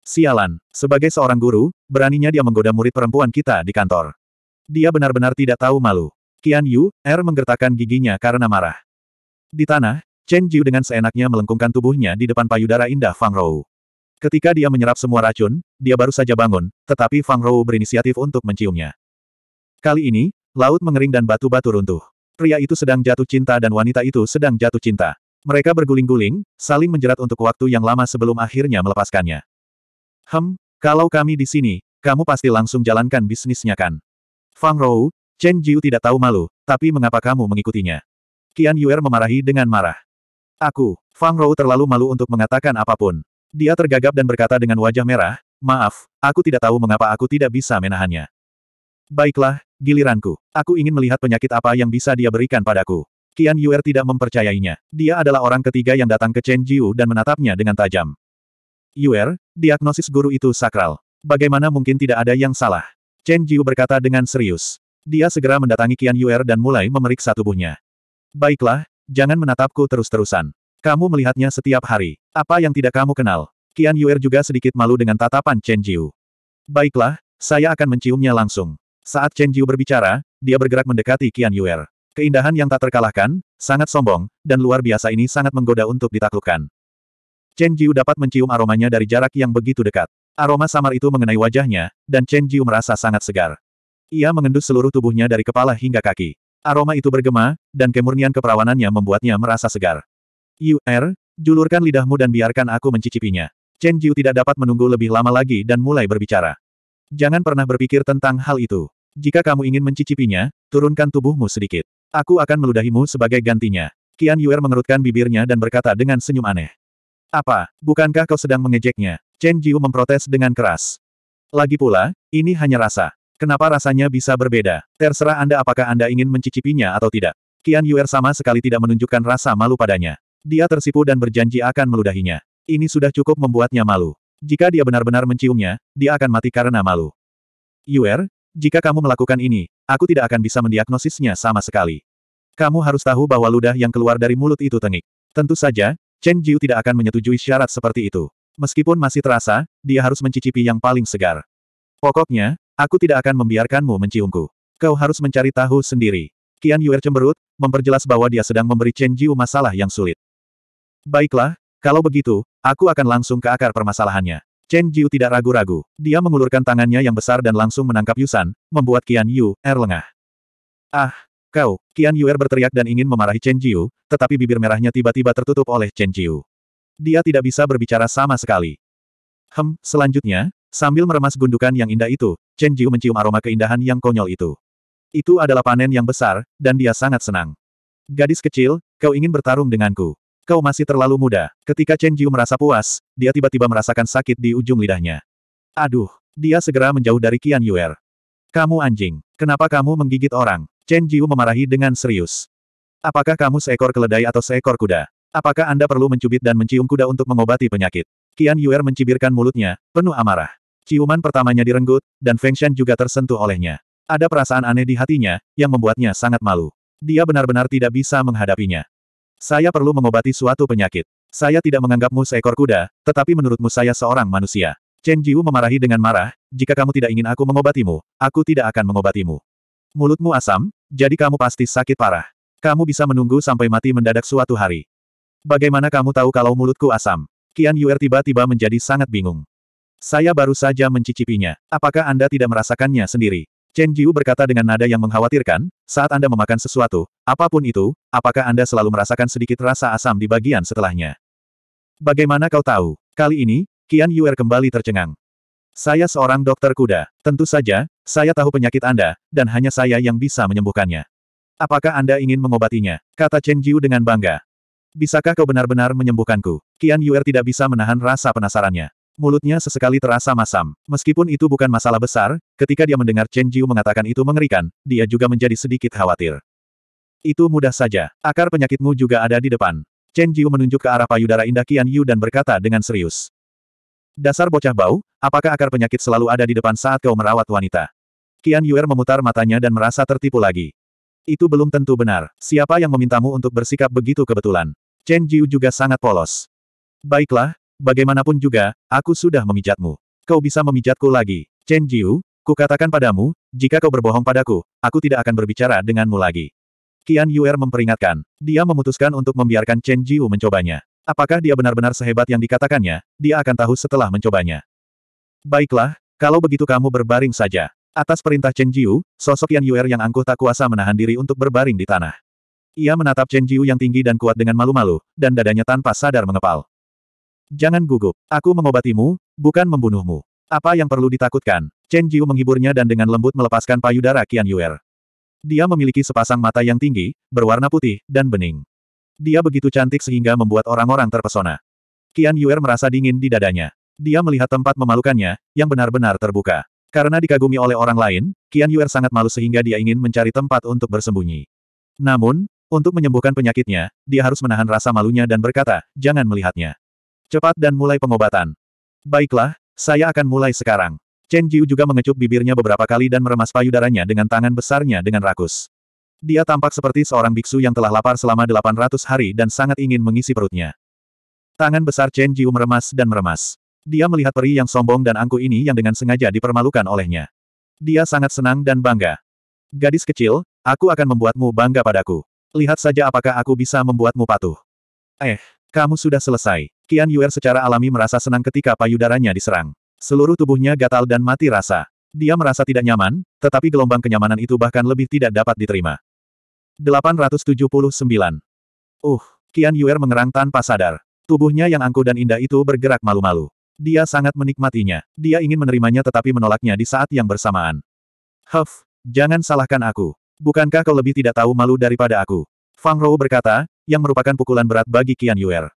Sialan, sebagai seorang guru, beraninya dia menggoda murid perempuan kita di kantor. Dia benar-benar tidak tahu malu. Qian Yu, Er menggertakkan giginya karena marah. Di tanah, Chen Jiu dengan seenaknya melengkungkan tubuhnya di depan payudara indah Fang Rou. Ketika dia menyerap semua racun, dia baru saja bangun, tetapi Fang Rou berinisiatif untuk menciumnya. Kali ini, laut mengering dan batu-batu runtuh. Pria itu sedang jatuh cinta dan wanita itu sedang jatuh cinta. Mereka berguling-guling, saling menjerat untuk waktu yang lama sebelum akhirnya melepaskannya. Hem, kalau kami di sini, kamu pasti langsung jalankan bisnisnya kan? Fang Rou, Chen Jiu tidak tahu malu, tapi mengapa kamu mengikutinya? Qian Yuer memarahi dengan marah. Aku, Fang Rou terlalu malu untuk mengatakan apapun. Dia tergagap dan berkata dengan wajah merah, maaf, aku tidak tahu mengapa aku tidak bisa menahannya. Baiklah, giliranku. Aku ingin melihat penyakit apa yang bisa dia berikan padaku. Qian Yuer tidak mempercayainya. Dia adalah orang ketiga yang datang ke Chen Jiu dan menatapnya dengan tajam. Yuer, diagnosis guru itu sakral. Bagaimana mungkin tidak ada yang salah? Chen Jiu berkata dengan serius. Dia segera mendatangi Qian Yuer dan mulai memeriksa tubuhnya. Baiklah, Jangan menatapku terus-terusan. Kamu melihatnya setiap hari. Apa yang tidak kamu kenal? Qian Yuer juga sedikit malu dengan tatapan Chen Jiu. Baiklah, saya akan menciumnya langsung. Saat Chen Jiu berbicara, dia bergerak mendekati Qian Yuer. Keindahan yang tak terkalahkan, sangat sombong, dan luar biasa ini sangat menggoda untuk ditaklukkan. Chen Jiu dapat mencium aromanya dari jarak yang begitu dekat. Aroma samar itu mengenai wajahnya, dan Chen Jiu merasa sangat segar. Ia mengendus seluruh tubuhnya dari kepala hingga kaki. Aroma itu bergema, dan kemurnian keperawanannya membuatnya merasa segar. Yu Er, julurkan lidahmu dan biarkan aku mencicipinya. Chen Jiu tidak dapat menunggu lebih lama lagi dan mulai berbicara. Jangan pernah berpikir tentang hal itu. Jika kamu ingin mencicipinya, turunkan tubuhmu sedikit. Aku akan meludahimu sebagai gantinya. Qian Yuer mengerutkan bibirnya dan berkata dengan senyum aneh. Apa, bukankah kau sedang mengejeknya? Chen Jiu memprotes dengan keras. Lagi pula, ini hanya rasa. Kenapa rasanya bisa berbeda? Terserah Anda apakah Anda ingin mencicipinya atau tidak. Qian Yuer sama sekali tidak menunjukkan rasa malu padanya. Dia tersipu dan berjanji akan meludahinya. Ini sudah cukup membuatnya malu. Jika dia benar-benar menciumnya, dia akan mati karena malu. Yuer, jika kamu melakukan ini, aku tidak akan bisa mendiagnosisnya sama sekali. Kamu harus tahu bahwa ludah yang keluar dari mulut itu tengik. Tentu saja, Chen Jiu tidak akan menyetujui syarat seperti itu. Meskipun masih terasa, dia harus mencicipi yang paling segar. Pokoknya, Aku tidak akan membiarkanmu menciumku. Kau harus mencari tahu sendiri. Qian Yuer cemberut, memperjelas bahwa dia sedang memberi Chen Jiu masalah yang sulit. Baiklah, kalau begitu, aku akan langsung ke akar permasalahannya. Chen Jiu tidak ragu-ragu. Dia mengulurkan tangannya yang besar dan langsung menangkap Yusan, membuat Qian Yu, er lengah. Ah, kau, Qian Yuer berteriak dan ingin memarahi Chen Jiu, tetapi bibir merahnya tiba-tiba tertutup oleh Chen Jiu. Dia tidak bisa berbicara sama sekali. Hem, selanjutnya, Sambil meremas gundukan yang indah itu, Chen Jiu mencium aroma keindahan yang konyol itu. Itu adalah panen yang besar, dan dia sangat senang. Gadis kecil, kau ingin bertarung denganku. Kau masih terlalu muda. Ketika Chen Jiu merasa puas, dia tiba-tiba merasakan sakit di ujung lidahnya. Aduh, dia segera menjauh dari Qian Yuer. Kamu anjing, kenapa kamu menggigit orang? Chen Jiu memarahi dengan serius. Apakah kamu seekor keledai atau seekor kuda? Apakah Anda perlu mencubit dan mencium kuda untuk mengobati penyakit? Qian Yuer mencibirkan mulutnya, penuh amarah. Ciuman pertamanya direnggut, dan Feng Shen juga tersentuh olehnya. Ada perasaan aneh di hatinya, yang membuatnya sangat malu. Dia benar-benar tidak bisa menghadapinya. Saya perlu mengobati suatu penyakit. Saya tidak menganggapmu seekor kuda, tetapi menurutmu saya seorang manusia. Chen Jiu memarahi dengan marah, jika kamu tidak ingin aku mengobatimu, aku tidak akan mengobatimu. Mulutmu asam, jadi kamu pasti sakit parah. Kamu bisa menunggu sampai mati mendadak suatu hari. Bagaimana kamu tahu kalau mulutku asam? Qian Yuer tiba-tiba menjadi sangat bingung. Saya baru saja mencicipinya. Apakah Anda tidak merasakannya sendiri? Chen Jiu berkata dengan nada yang mengkhawatirkan, saat Anda memakan sesuatu, apapun itu, apakah Anda selalu merasakan sedikit rasa asam di bagian setelahnya? Bagaimana kau tahu? Kali ini, Qian Yuer kembali tercengang. Saya seorang dokter kuda. Tentu saja, saya tahu penyakit Anda, dan hanya saya yang bisa menyembuhkannya. Apakah Anda ingin mengobatinya? Kata Chen Jiu dengan bangga. Bisakah kau benar-benar menyembuhkanku? Qian Yuer tidak bisa menahan rasa penasarannya mulutnya sesekali terasa masam. Meskipun itu bukan masalah besar, ketika dia mendengar Chen Jiu mengatakan itu mengerikan, dia juga menjadi sedikit khawatir. Itu mudah saja. Akar penyakitmu juga ada di depan. Chen Jiu menunjuk ke arah payudara indah Qian Yu dan berkata dengan serius. Dasar bocah bau, apakah akar penyakit selalu ada di depan saat kau merawat wanita? Qian Yuer memutar matanya dan merasa tertipu lagi. Itu belum tentu benar. Siapa yang memintamu untuk bersikap begitu kebetulan? Chen Jiu juga sangat polos. Baiklah, Bagaimanapun juga, aku sudah memijatmu. Kau bisa memijatku lagi. Chen Jiu, kukatakan padamu, jika kau berbohong padaku, aku tidak akan berbicara denganmu lagi. Qian Yuer memperingatkan. Dia memutuskan untuk membiarkan Chen Jiu mencobanya. Apakah dia benar-benar sehebat yang dikatakannya, dia akan tahu setelah mencobanya. Baiklah, kalau begitu kamu berbaring saja. Atas perintah Chen Jiu, sosok Yan Yuer yang angkuh tak kuasa menahan diri untuk berbaring di tanah. Ia menatap Chen Jiu yang tinggi dan kuat dengan malu-malu, dan dadanya tanpa sadar mengepal. Jangan gugup. Aku mengobatimu, bukan membunuhmu. Apa yang perlu ditakutkan? Chen Jiu menghiburnya dan dengan lembut melepaskan payudara Qian Yuer. Dia memiliki sepasang mata yang tinggi, berwarna putih, dan bening. Dia begitu cantik sehingga membuat orang-orang terpesona. Qian Yuer merasa dingin di dadanya. Dia melihat tempat memalukannya, yang benar-benar terbuka. Karena dikagumi oleh orang lain, Qian Yuer sangat malu sehingga dia ingin mencari tempat untuk bersembunyi. Namun, untuk menyembuhkan penyakitnya, dia harus menahan rasa malunya dan berkata, jangan melihatnya. Cepat dan mulai pengobatan. Baiklah, saya akan mulai sekarang. Chen Jiu juga mengecup bibirnya beberapa kali dan meremas payudaranya dengan tangan besarnya dengan rakus. Dia tampak seperti seorang biksu yang telah lapar selama 800 hari dan sangat ingin mengisi perutnya. Tangan besar Chen Jiu meremas dan meremas. Dia melihat peri yang sombong dan angku ini yang dengan sengaja dipermalukan olehnya. Dia sangat senang dan bangga. Gadis kecil, aku akan membuatmu bangga padaku. Lihat saja apakah aku bisa membuatmu patuh. Eh, kamu sudah selesai. Kian Yuer secara alami merasa senang ketika payudaranya diserang. Seluruh tubuhnya gatal dan mati rasa. Dia merasa tidak nyaman, tetapi gelombang kenyamanan itu bahkan lebih tidak dapat diterima. 879. Uh, Qian Yuer mengerang tanpa sadar. Tubuhnya yang angkuh dan indah itu bergerak malu-malu. Dia sangat menikmatinya. Dia ingin menerimanya tetapi menolaknya di saat yang bersamaan. Huff, jangan salahkan aku. Bukankah kau lebih tidak tahu malu daripada aku? Fang Rou berkata, yang merupakan pukulan berat bagi Qian Yuer.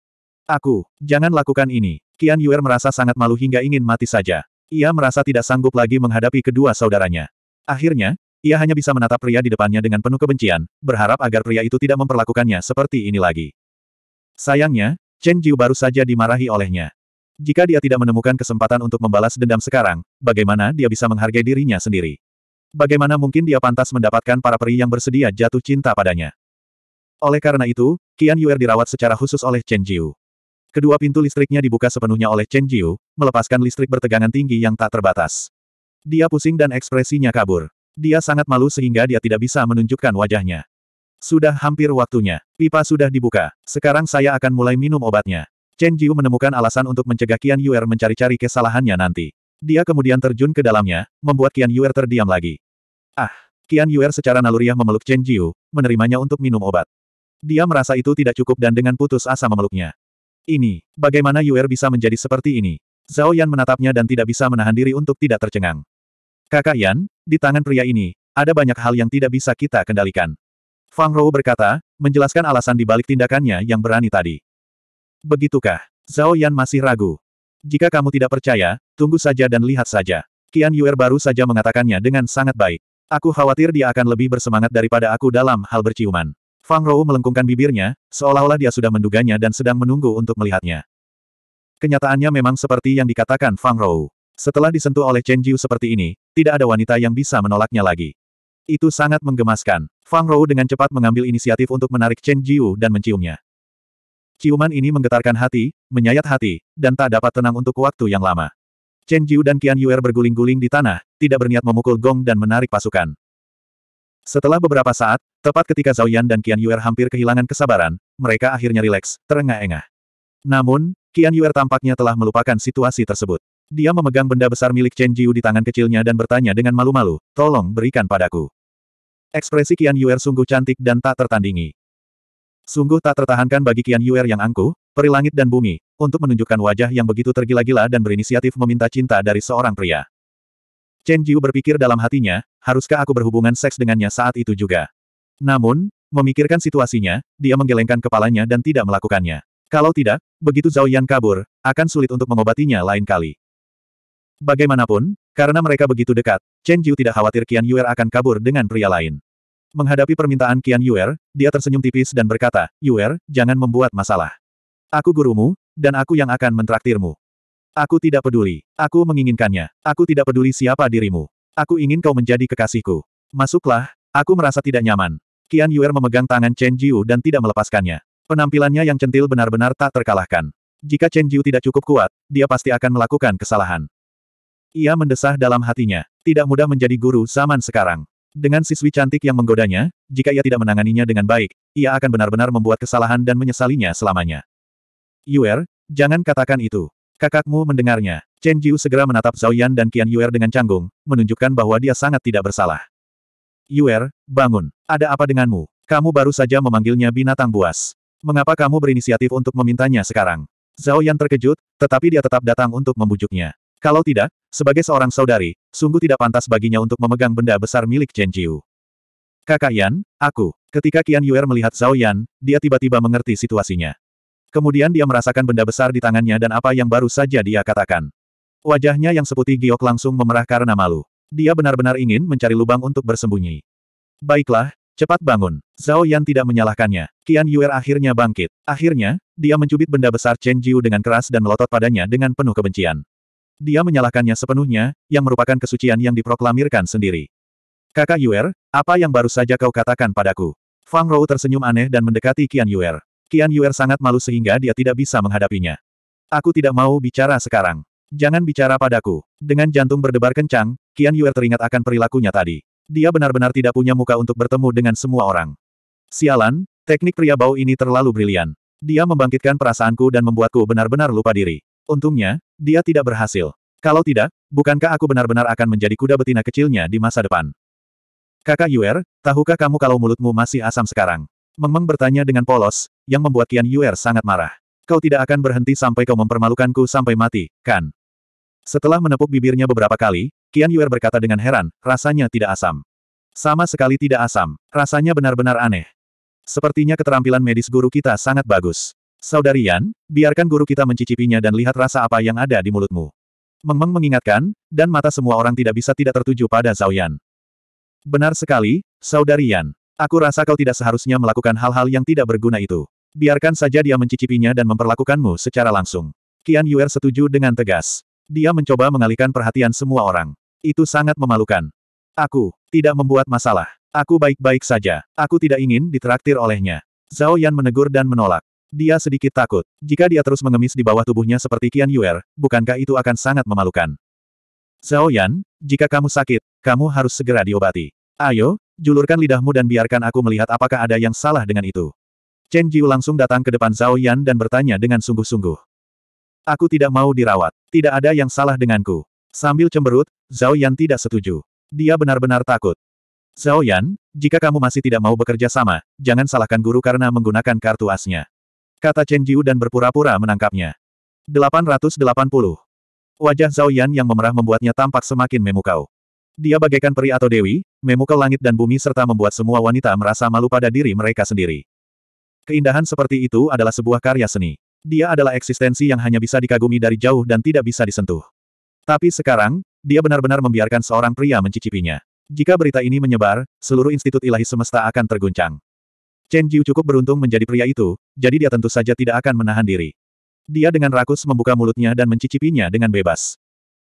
Aku, jangan lakukan ini. Qian Yuer merasa sangat malu hingga ingin mati saja. Ia merasa tidak sanggup lagi menghadapi kedua saudaranya. Akhirnya, ia hanya bisa menatap pria di depannya dengan penuh kebencian, berharap agar pria itu tidak memperlakukannya seperti ini lagi. Sayangnya, Chen Jiu baru saja dimarahi olehnya. Jika dia tidak menemukan kesempatan untuk membalas dendam sekarang, bagaimana dia bisa menghargai dirinya sendiri? Bagaimana mungkin dia pantas mendapatkan para peri yang bersedia jatuh cinta padanya? Oleh karena itu, Qian Yuer dirawat secara khusus oleh Chen Jiu. Kedua pintu listriknya dibuka sepenuhnya oleh Chen Jiu, melepaskan listrik bertegangan tinggi yang tak terbatas. Dia pusing dan ekspresinya kabur. Dia sangat malu sehingga dia tidak bisa menunjukkan wajahnya. Sudah hampir waktunya. Pipa sudah dibuka. Sekarang saya akan mulai minum obatnya. Chen Jiu menemukan alasan untuk mencegah Qian Yuer mencari-cari kesalahannya nanti. Dia kemudian terjun ke dalamnya, membuat Qian Yuer terdiam lagi. Ah, Qian Yuer secara naluriah memeluk Chen Jiu, menerimanya untuk minum obat. Dia merasa itu tidak cukup dan dengan putus asa memeluknya. Ini, bagaimana Yuer bisa menjadi seperti ini? Zhao Yan menatapnya dan tidak bisa menahan diri untuk tidak tercengang. Kakak Yan, di tangan pria ini, ada banyak hal yang tidak bisa kita kendalikan. Fang Rou berkata, menjelaskan alasan dibalik tindakannya yang berani tadi. Begitukah? Zhao Yan masih ragu. Jika kamu tidak percaya, tunggu saja dan lihat saja. Kian Yuer baru saja mengatakannya dengan sangat baik. Aku khawatir dia akan lebih bersemangat daripada aku dalam hal berciuman. Fang Rou melengkungkan bibirnya, seolah-olah dia sudah menduganya dan sedang menunggu untuk melihatnya. Kenyataannya memang seperti yang dikatakan Fang Rou. Setelah disentuh oleh Chen Jiu seperti ini, tidak ada wanita yang bisa menolaknya lagi. Itu sangat menggemaskan. Fang Rou dengan cepat mengambil inisiatif untuk menarik Chen Jiu dan menciumnya. Ciuman ini menggetarkan hati, menyayat hati, dan tak dapat tenang untuk waktu yang lama. Chen Jiu dan Qian Yuer berguling-guling di tanah, tidak berniat memukul gong dan menarik pasukan. Setelah beberapa saat, tepat ketika Zhao Yan dan Qian Yuer hampir kehilangan kesabaran, mereka akhirnya rileks, terengah-engah. Namun, Qian Yuer tampaknya telah melupakan situasi tersebut. Dia memegang benda besar milik Chen Jiu di tangan kecilnya dan bertanya dengan malu-malu, tolong berikan padaku. Ekspresi Qian Yuer sungguh cantik dan tak tertandingi. Sungguh tak tertahankan bagi Qian Yuer yang angkuh, perilangit dan bumi, untuk menunjukkan wajah yang begitu tergila-gila dan berinisiatif meminta cinta dari seorang pria. Chen Jiu berpikir dalam hatinya, haruskah aku berhubungan seks dengannya saat itu juga? Namun, memikirkan situasinya, dia menggelengkan kepalanya dan tidak melakukannya. Kalau tidak, begitu Zhao Yan kabur, akan sulit untuk mengobatinya lain kali. Bagaimanapun, karena mereka begitu dekat, Chen Jiu tidak khawatir Qian Yuer akan kabur dengan pria lain. Menghadapi permintaan Qian Yuer, dia tersenyum tipis dan berkata, Yuer, jangan membuat masalah. Aku gurumu, dan aku yang akan mentraktirmu. Aku tidak peduli. Aku menginginkannya. Aku tidak peduli siapa dirimu. Aku ingin kau menjadi kekasihku. Masuklah, aku merasa tidak nyaman. Qian Yuer memegang tangan Chen Jiu dan tidak melepaskannya. Penampilannya yang centil benar-benar tak terkalahkan. Jika Chen Jiu tidak cukup kuat, dia pasti akan melakukan kesalahan. Ia mendesah dalam hatinya. Tidak mudah menjadi guru zaman sekarang. Dengan siswi cantik yang menggodanya, jika ia tidak menanganinya dengan baik, ia akan benar-benar membuat kesalahan dan menyesalinya selamanya. Yuer, jangan katakan itu. Kakakmu mendengarnya. Chen Jiu segera menatap Zhao Yan dan Qian Yuer dengan canggung, menunjukkan bahwa dia sangat tidak bersalah. Yuer, bangun. Ada apa denganmu? Kamu baru saja memanggilnya binatang buas. Mengapa kamu berinisiatif untuk memintanya sekarang? Zhao Yan terkejut, tetapi dia tetap datang untuk membujuknya. Kalau tidak, sebagai seorang saudari, sungguh tidak pantas baginya untuk memegang benda besar milik Chen Jiu. Kakak Yan, aku. Ketika Qian Yuer melihat Zhao Yan, dia tiba-tiba mengerti situasinya. Kemudian dia merasakan benda besar di tangannya dan apa yang baru saja dia katakan. Wajahnya yang seputih giok langsung memerah karena malu. Dia benar-benar ingin mencari lubang untuk bersembunyi. Baiklah, cepat bangun. Zhao Yan tidak menyalahkannya. Qian Yuer akhirnya bangkit. Akhirnya, dia mencubit benda besar Chen Jiu dengan keras dan melotot padanya dengan penuh kebencian. Dia menyalahkannya sepenuhnya, yang merupakan kesucian yang diproklamirkan sendiri. Kakak Yuer, apa yang baru saja kau katakan padaku? Fang Rou tersenyum aneh dan mendekati Qian Yuer. Kian Yuer sangat malu sehingga dia tidak bisa menghadapinya. Aku tidak mau bicara sekarang. Jangan bicara padaku. Dengan jantung berdebar kencang, Kian Yuer teringat akan perilakunya tadi. Dia benar-benar tidak punya muka untuk bertemu dengan semua orang. Sialan, teknik pria bau ini terlalu brilian. Dia membangkitkan perasaanku dan membuatku benar-benar lupa diri. Untungnya, dia tidak berhasil. Kalau tidak, bukankah aku benar-benar akan menjadi kuda betina kecilnya di masa depan? Kakak Yuer, tahukah kamu kalau mulutmu masih asam sekarang? Mengmeng bertanya dengan polos, yang membuat Qian Yuer sangat marah. Kau tidak akan berhenti sampai kau mempermalukanku sampai mati, kan? Setelah menepuk bibirnya beberapa kali, Qian Yuer berkata dengan heran, rasanya tidak asam. Sama sekali tidak asam, rasanya benar-benar aneh. Sepertinya keterampilan medis guru kita sangat bagus. Saudari Yan, biarkan guru kita mencicipinya dan lihat rasa apa yang ada di mulutmu. Mengmeng mengingatkan, dan mata semua orang tidak bisa tidak tertuju pada Zhao Yan. Benar sekali, Saudari Yan. Aku rasa kau tidak seharusnya melakukan hal-hal yang tidak berguna itu. Biarkan saja dia mencicipinya dan memperlakukanmu secara langsung. Qian Yuer setuju dengan tegas. Dia mencoba mengalihkan perhatian semua orang. Itu sangat memalukan. Aku tidak membuat masalah. Aku baik-baik saja. Aku tidak ingin ditraktir olehnya. Zhao Yan menegur dan menolak. Dia sedikit takut. Jika dia terus mengemis di bawah tubuhnya seperti Qian Yuer, bukankah itu akan sangat memalukan? Zhao Yan, jika kamu sakit, kamu harus segera diobati. Ayo, julurkan lidahmu dan biarkan aku melihat apakah ada yang salah dengan itu. Chen Jiu langsung datang ke depan Zhao Yan dan bertanya dengan sungguh-sungguh. Aku tidak mau dirawat. Tidak ada yang salah denganku. Sambil cemberut, Zhao Yan tidak setuju. Dia benar-benar takut. Zhao Yan, jika kamu masih tidak mau bekerja sama, jangan salahkan guru karena menggunakan kartu asnya. Kata Chen Jiu dan berpura-pura menangkapnya. 880. Wajah Zhao Yan yang memerah membuatnya tampak semakin memukau. Dia bagaikan peri atau dewi, memukau langit dan bumi serta membuat semua wanita merasa malu pada diri mereka sendiri. Keindahan seperti itu adalah sebuah karya seni. Dia adalah eksistensi yang hanya bisa dikagumi dari jauh dan tidak bisa disentuh. Tapi sekarang, dia benar-benar membiarkan seorang pria mencicipinya. Jika berita ini menyebar, seluruh institut ilahi semesta akan terguncang. Chen Jiu cukup beruntung menjadi pria itu, jadi dia tentu saja tidak akan menahan diri. Dia dengan rakus membuka mulutnya dan mencicipinya dengan bebas.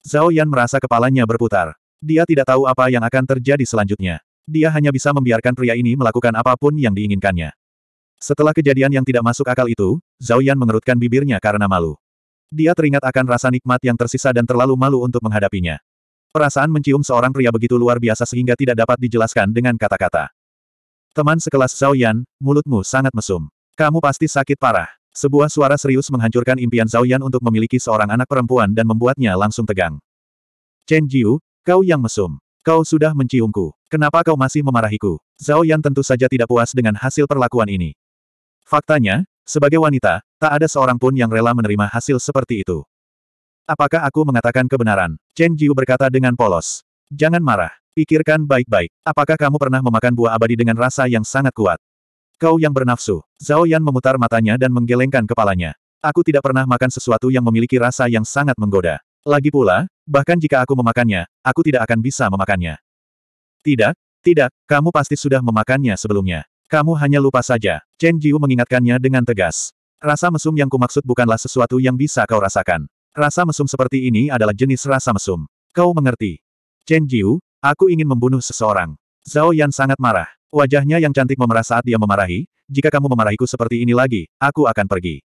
Zhao Yan merasa kepalanya berputar. Dia tidak tahu apa yang akan terjadi selanjutnya. Dia hanya bisa membiarkan pria ini melakukan apapun yang diinginkannya. Setelah kejadian yang tidak masuk akal itu, Zhao Yan mengerutkan bibirnya karena malu. Dia teringat akan rasa nikmat yang tersisa dan terlalu malu untuk menghadapinya. Perasaan mencium seorang pria begitu luar biasa sehingga tidak dapat dijelaskan dengan kata-kata. Teman sekelas Zhao Yan, mulutmu sangat mesum. Kamu pasti sakit parah. Sebuah suara serius menghancurkan impian Zhao Yan untuk memiliki seorang anak perempuan dan membuatnya langsung tegang. Chen Jiu, Kau yang mesum. Kau sudah menciumku. Kenapa kau masih memarahiku? Zhao Yan tentu saja tidak puas dengan hasil perlakuan ini. Faktanya, sebagai wanita, tak ada seorang pun yang rela menerima hasil seperti itu. Apakah aku mengatakan kebenaran? Chen Jiu berkata dengan polos. Jangan marah. Pikirkan baik-baik. Apakah kamu pernah memakan buah abadi dengan rasa yang sangat kuat? Kau yang bernafsu. Zhao Yan memutar matanya dan menggelengkan kepalanya. Aku tidak pernah makan sesuatu yang memiliki rasa yang sangat menggoda. Lagi pula, Bahkan jika aku memakannya, aku tidak akan bisa memakannya. Tidak, tidak, kamu pasti sudah memakannya sebelumnya. Kamu hanya lupa saja. Chen Jiu mengingatkannya dengan tegas. Rasa mesum yang kumaksud bukanlah sesuatu yang bisa kau rasakan. Rasa mesum seperti ini adalah jenis rasa mesum. Kau mengerti. Chen Jiu, aku ingin membunuh seseorang. Zhao Yan sangat marah. Wajahnya yang cantik memerah saat dia memarahi, jika kamu memarahiku seperti ini lagi, aku akan pergi.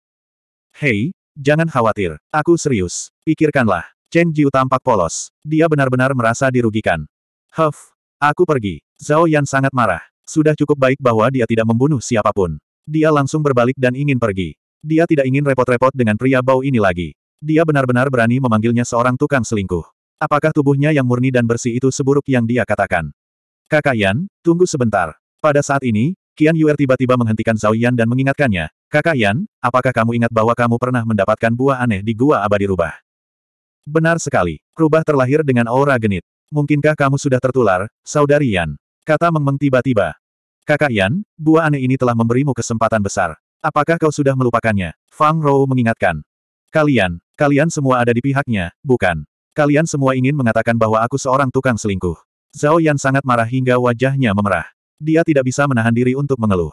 Hei, jangan khawatir, aku serius. Pikirkanlah, Chen Jiu tampak polos. Dia benar-benar merasa dirugikan. Huff, aku pergi. Zhao Yan sangat marah. Sudah cukup baik bahwa dia tidak membunuh siapapun. Dia langsung berbalik dan ingin pergi. Dia tidak ingin repot-repot dengan pria bau ini lagi. Dia benar-benar berani memanggilnya seorang tukang selingkuh. Apakah tubuhnya yang murni dan bersih itu seburuk yang dia katakan? Kakak Yan, tunggu sebentar. Pada saat ini, Qian Yuer tiba-tiba menghentikan Zhao Yan dan mengingatkannya, Kakak Yan, apakah kamu ingat bahwa kamu pernah mendapatkan buah aneh di Gua Abadi Rubah? Benar sekali. Rubah terlahir dengan aura genit. Mungkinkah kamu sudah tertular, saudari Yan? Kata Mengmeng tiba-tiba. Kakak Yan, buah aneh ini telah memberimu kesempatan besar. Apakah kau sudah melupakannya? Fang Rou mengingatkan. Kalian, kalian semua ada di pihaknya, bukan? Kalian semua ingin mengatakan bahwa aku seorang tukang selingkuh. Zhao Yan sangat marah hingga wajahnya memerah. Dia tidak bisa menahan diri untuk mengeluh.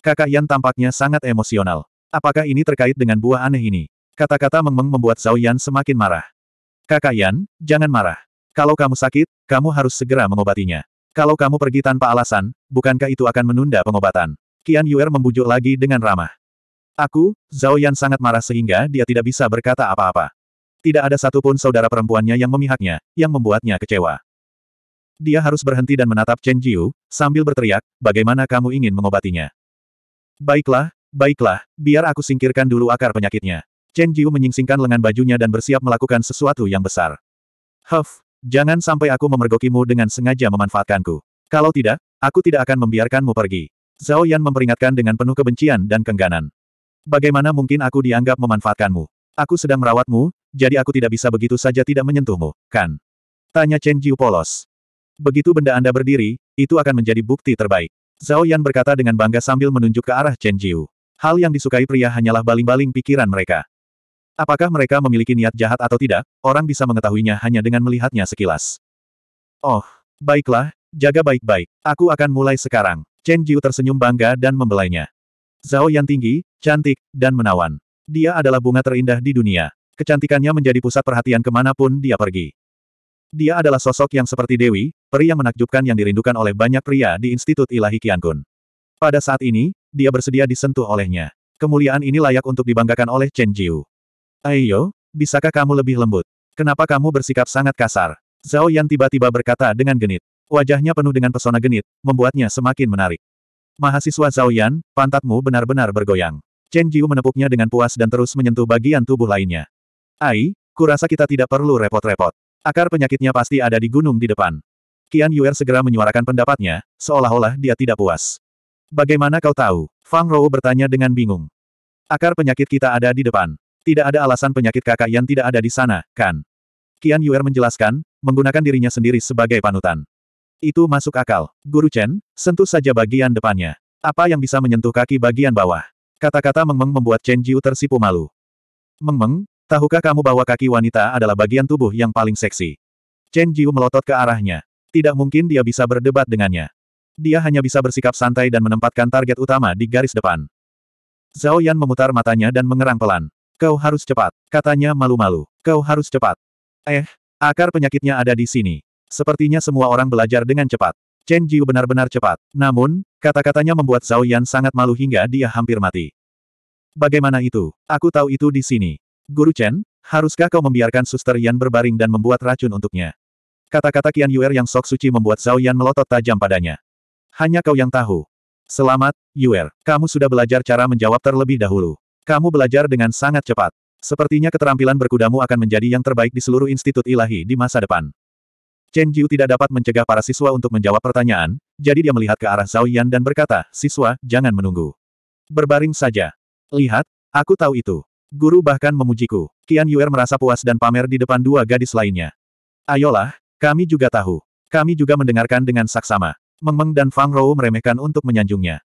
Kakak Yan tampaknya sangat emosional. Apakah ini terkait dengan buah aneh ini? Kata-kata Mengmeng membuat Zhao Yan semakin marah. Kakak Yan, jangan marah. Kalau kamu sakit, kamu harus segera mengobatinya. Kalau kamu pergi tanpa alasan, bukankah itu akan menunda pengobatan? Kian Yuer membujuk lagi dengan ramah. Aku, Zhao Yan sangat marah sehingga dia tidak bisa berkata apa-apa. Tidak ada satupun saudara perempuannya yang memihaknya, yang membuatnya kecewa. Dia harus berhenti dan menatap Chen Jiu, sambil berteriak, bagaimana kamu ingin mengobatinya? Baiklah, baiklah, biar aku singkirkan dulu akar penyakitnya. Chen Jiu menyingsingkan lengan bajunya dan bersiap melakukan sesuatu yang besar. Huff, jangan sampai aku memergokimu dengan sengaja memanfaatkanku. Kalau tidak, aku tidak akan membiarkanmu pergi. Zhao Yan memperingatkan dengan penuh kebencian dan kengganan. Bagaimana mungkin aku dianggap memanfaatkanmu? Aku sedang merawatmu, jadi aku tidak bisa begitu saja tidak menyentuhmu, kan? Tanya Chen Jiu polos. Begitu benda Anda berdiri, itu akan menjadi bukti terbaik. Zhao Yan berkata dengan bangga sambil menunjuk ke arah Chen Jiu. Hal yang disukai pria hanyalah baling-baling pikiran mereka. Apakah mereka memiliki niat jahat atau tidak, orang bisa mengetahuinya hanya dengan melihatnya sekilas. Oh, baiklah, jaga baik-baik. Aku akan mulai sekarang. Chen Jiu tersenyum bangga dan membelainya. Zhao Yan tinggi, cantik, dan menawan. Dia adalah bunga terindah di dunia. Kecantikannya menjadi pusat perhatian kemanapun dia pergi. Dia adalah sosok yang seperti Dewi, peri yang menakjubkan yang dirindukan oleh banyak pria di Institut Ilahi Qiankun. Pada saat ini, dia bersedia disentuh olehnya. Kemuliaan ini layak untuk dibanggakan oleh Chen Jiu. Ayo, bisakah kamu lebih lembut? Kenapa kamu bersikap sangat kasar? Zhao Yan tiba-tiba berkata dengan genit. Wajahnya penuh dengan pesona genit, membuatnya semakin menarik. Mahasiswa Zhao Yan, pantatmu benar-benar bergoyang. Chen Jiu menepuknya dengan puas dan terus menyentuh bagian tubuh lainnya. Ai, kurasa kita tidak perlu repot-repot. Akar penyakitnya pasti ada di gunung di depan. Qian Yuer segera menyuarakan pendapatnya, seolah-olah dia tidak puas. Bagaimana kau tahu? Fang Rou bertanya dengan bingung. Akar penyakit kita ada di depan. Tidak ada alasan penyakit kakak yang tidak ada di sana, kan? Qian Yuer menjelaskan, menggunakan dirinya sendiri sebagai panutan. Itu masuk akal. Guru Chen, sentuh saja bagian depannya. Apa yang bisa menyentuh kaki bagian bawah? Kata-kata Mengmeng membuat Chen Jiu tersipu malu. Mengmeng, tahukah kamu bahwa kaki wanita adalah bagian tubuh yang paling seksi? Chen Jiu melotot ke arahnya. Tidak mungkin dia bisa berdebat dengannya. Dia hanya bisa bersikap santai dan menempatkan target utama di garis depan. Zhao Yan memutar matanya dan mengerang pelan. Kau harus cepat, katanya malu-malu. Kau harus cepat. Eh, akar penyakitnya ada di sini. Sepertinya semua orang belajar dengan cepat. Chen Jiu benar-benar cepat. Namun, kata-katanya membuat Zhao Yan sangat malu hingga dia hampir mati. Bagaimana itu? Aku tahu itu di sini. Guru Chen, haruskah kau membiarkan suster Yan berbaring dan membuat racun untuknya? Kata-kata Qian Yuer yang sok suci membuat Zhao Yan melotot tajam padanya. Hanya kau yang tahu. Selamat, Yuer. Kamu sudah belajar cara menjawab terlebih dahulu. Kamu belajar dengan sangat cepat. Sepertinya keterampilan berkudamu akan menjadi yang terbaik di seluruh institut ilahi di masa depan. Chen Jiu tidak dapat mencegah para siswa untuk menjawab pertanyaan, jadi dia melihat ke arah Zhao Yan dan berkata, siswa, jangan menunggu. Berbaring saja. Lihat, aku tahu itu. Guru bahkan memujiku. Qian Yuer merasa puas dan pamer di depan dua gadis lainnya. Ayolah, kami juga tahu. Kami juga mendengarkan dengan saksama. Meng Meng dan Fang Rou meremehkan untuk menyanjungnya.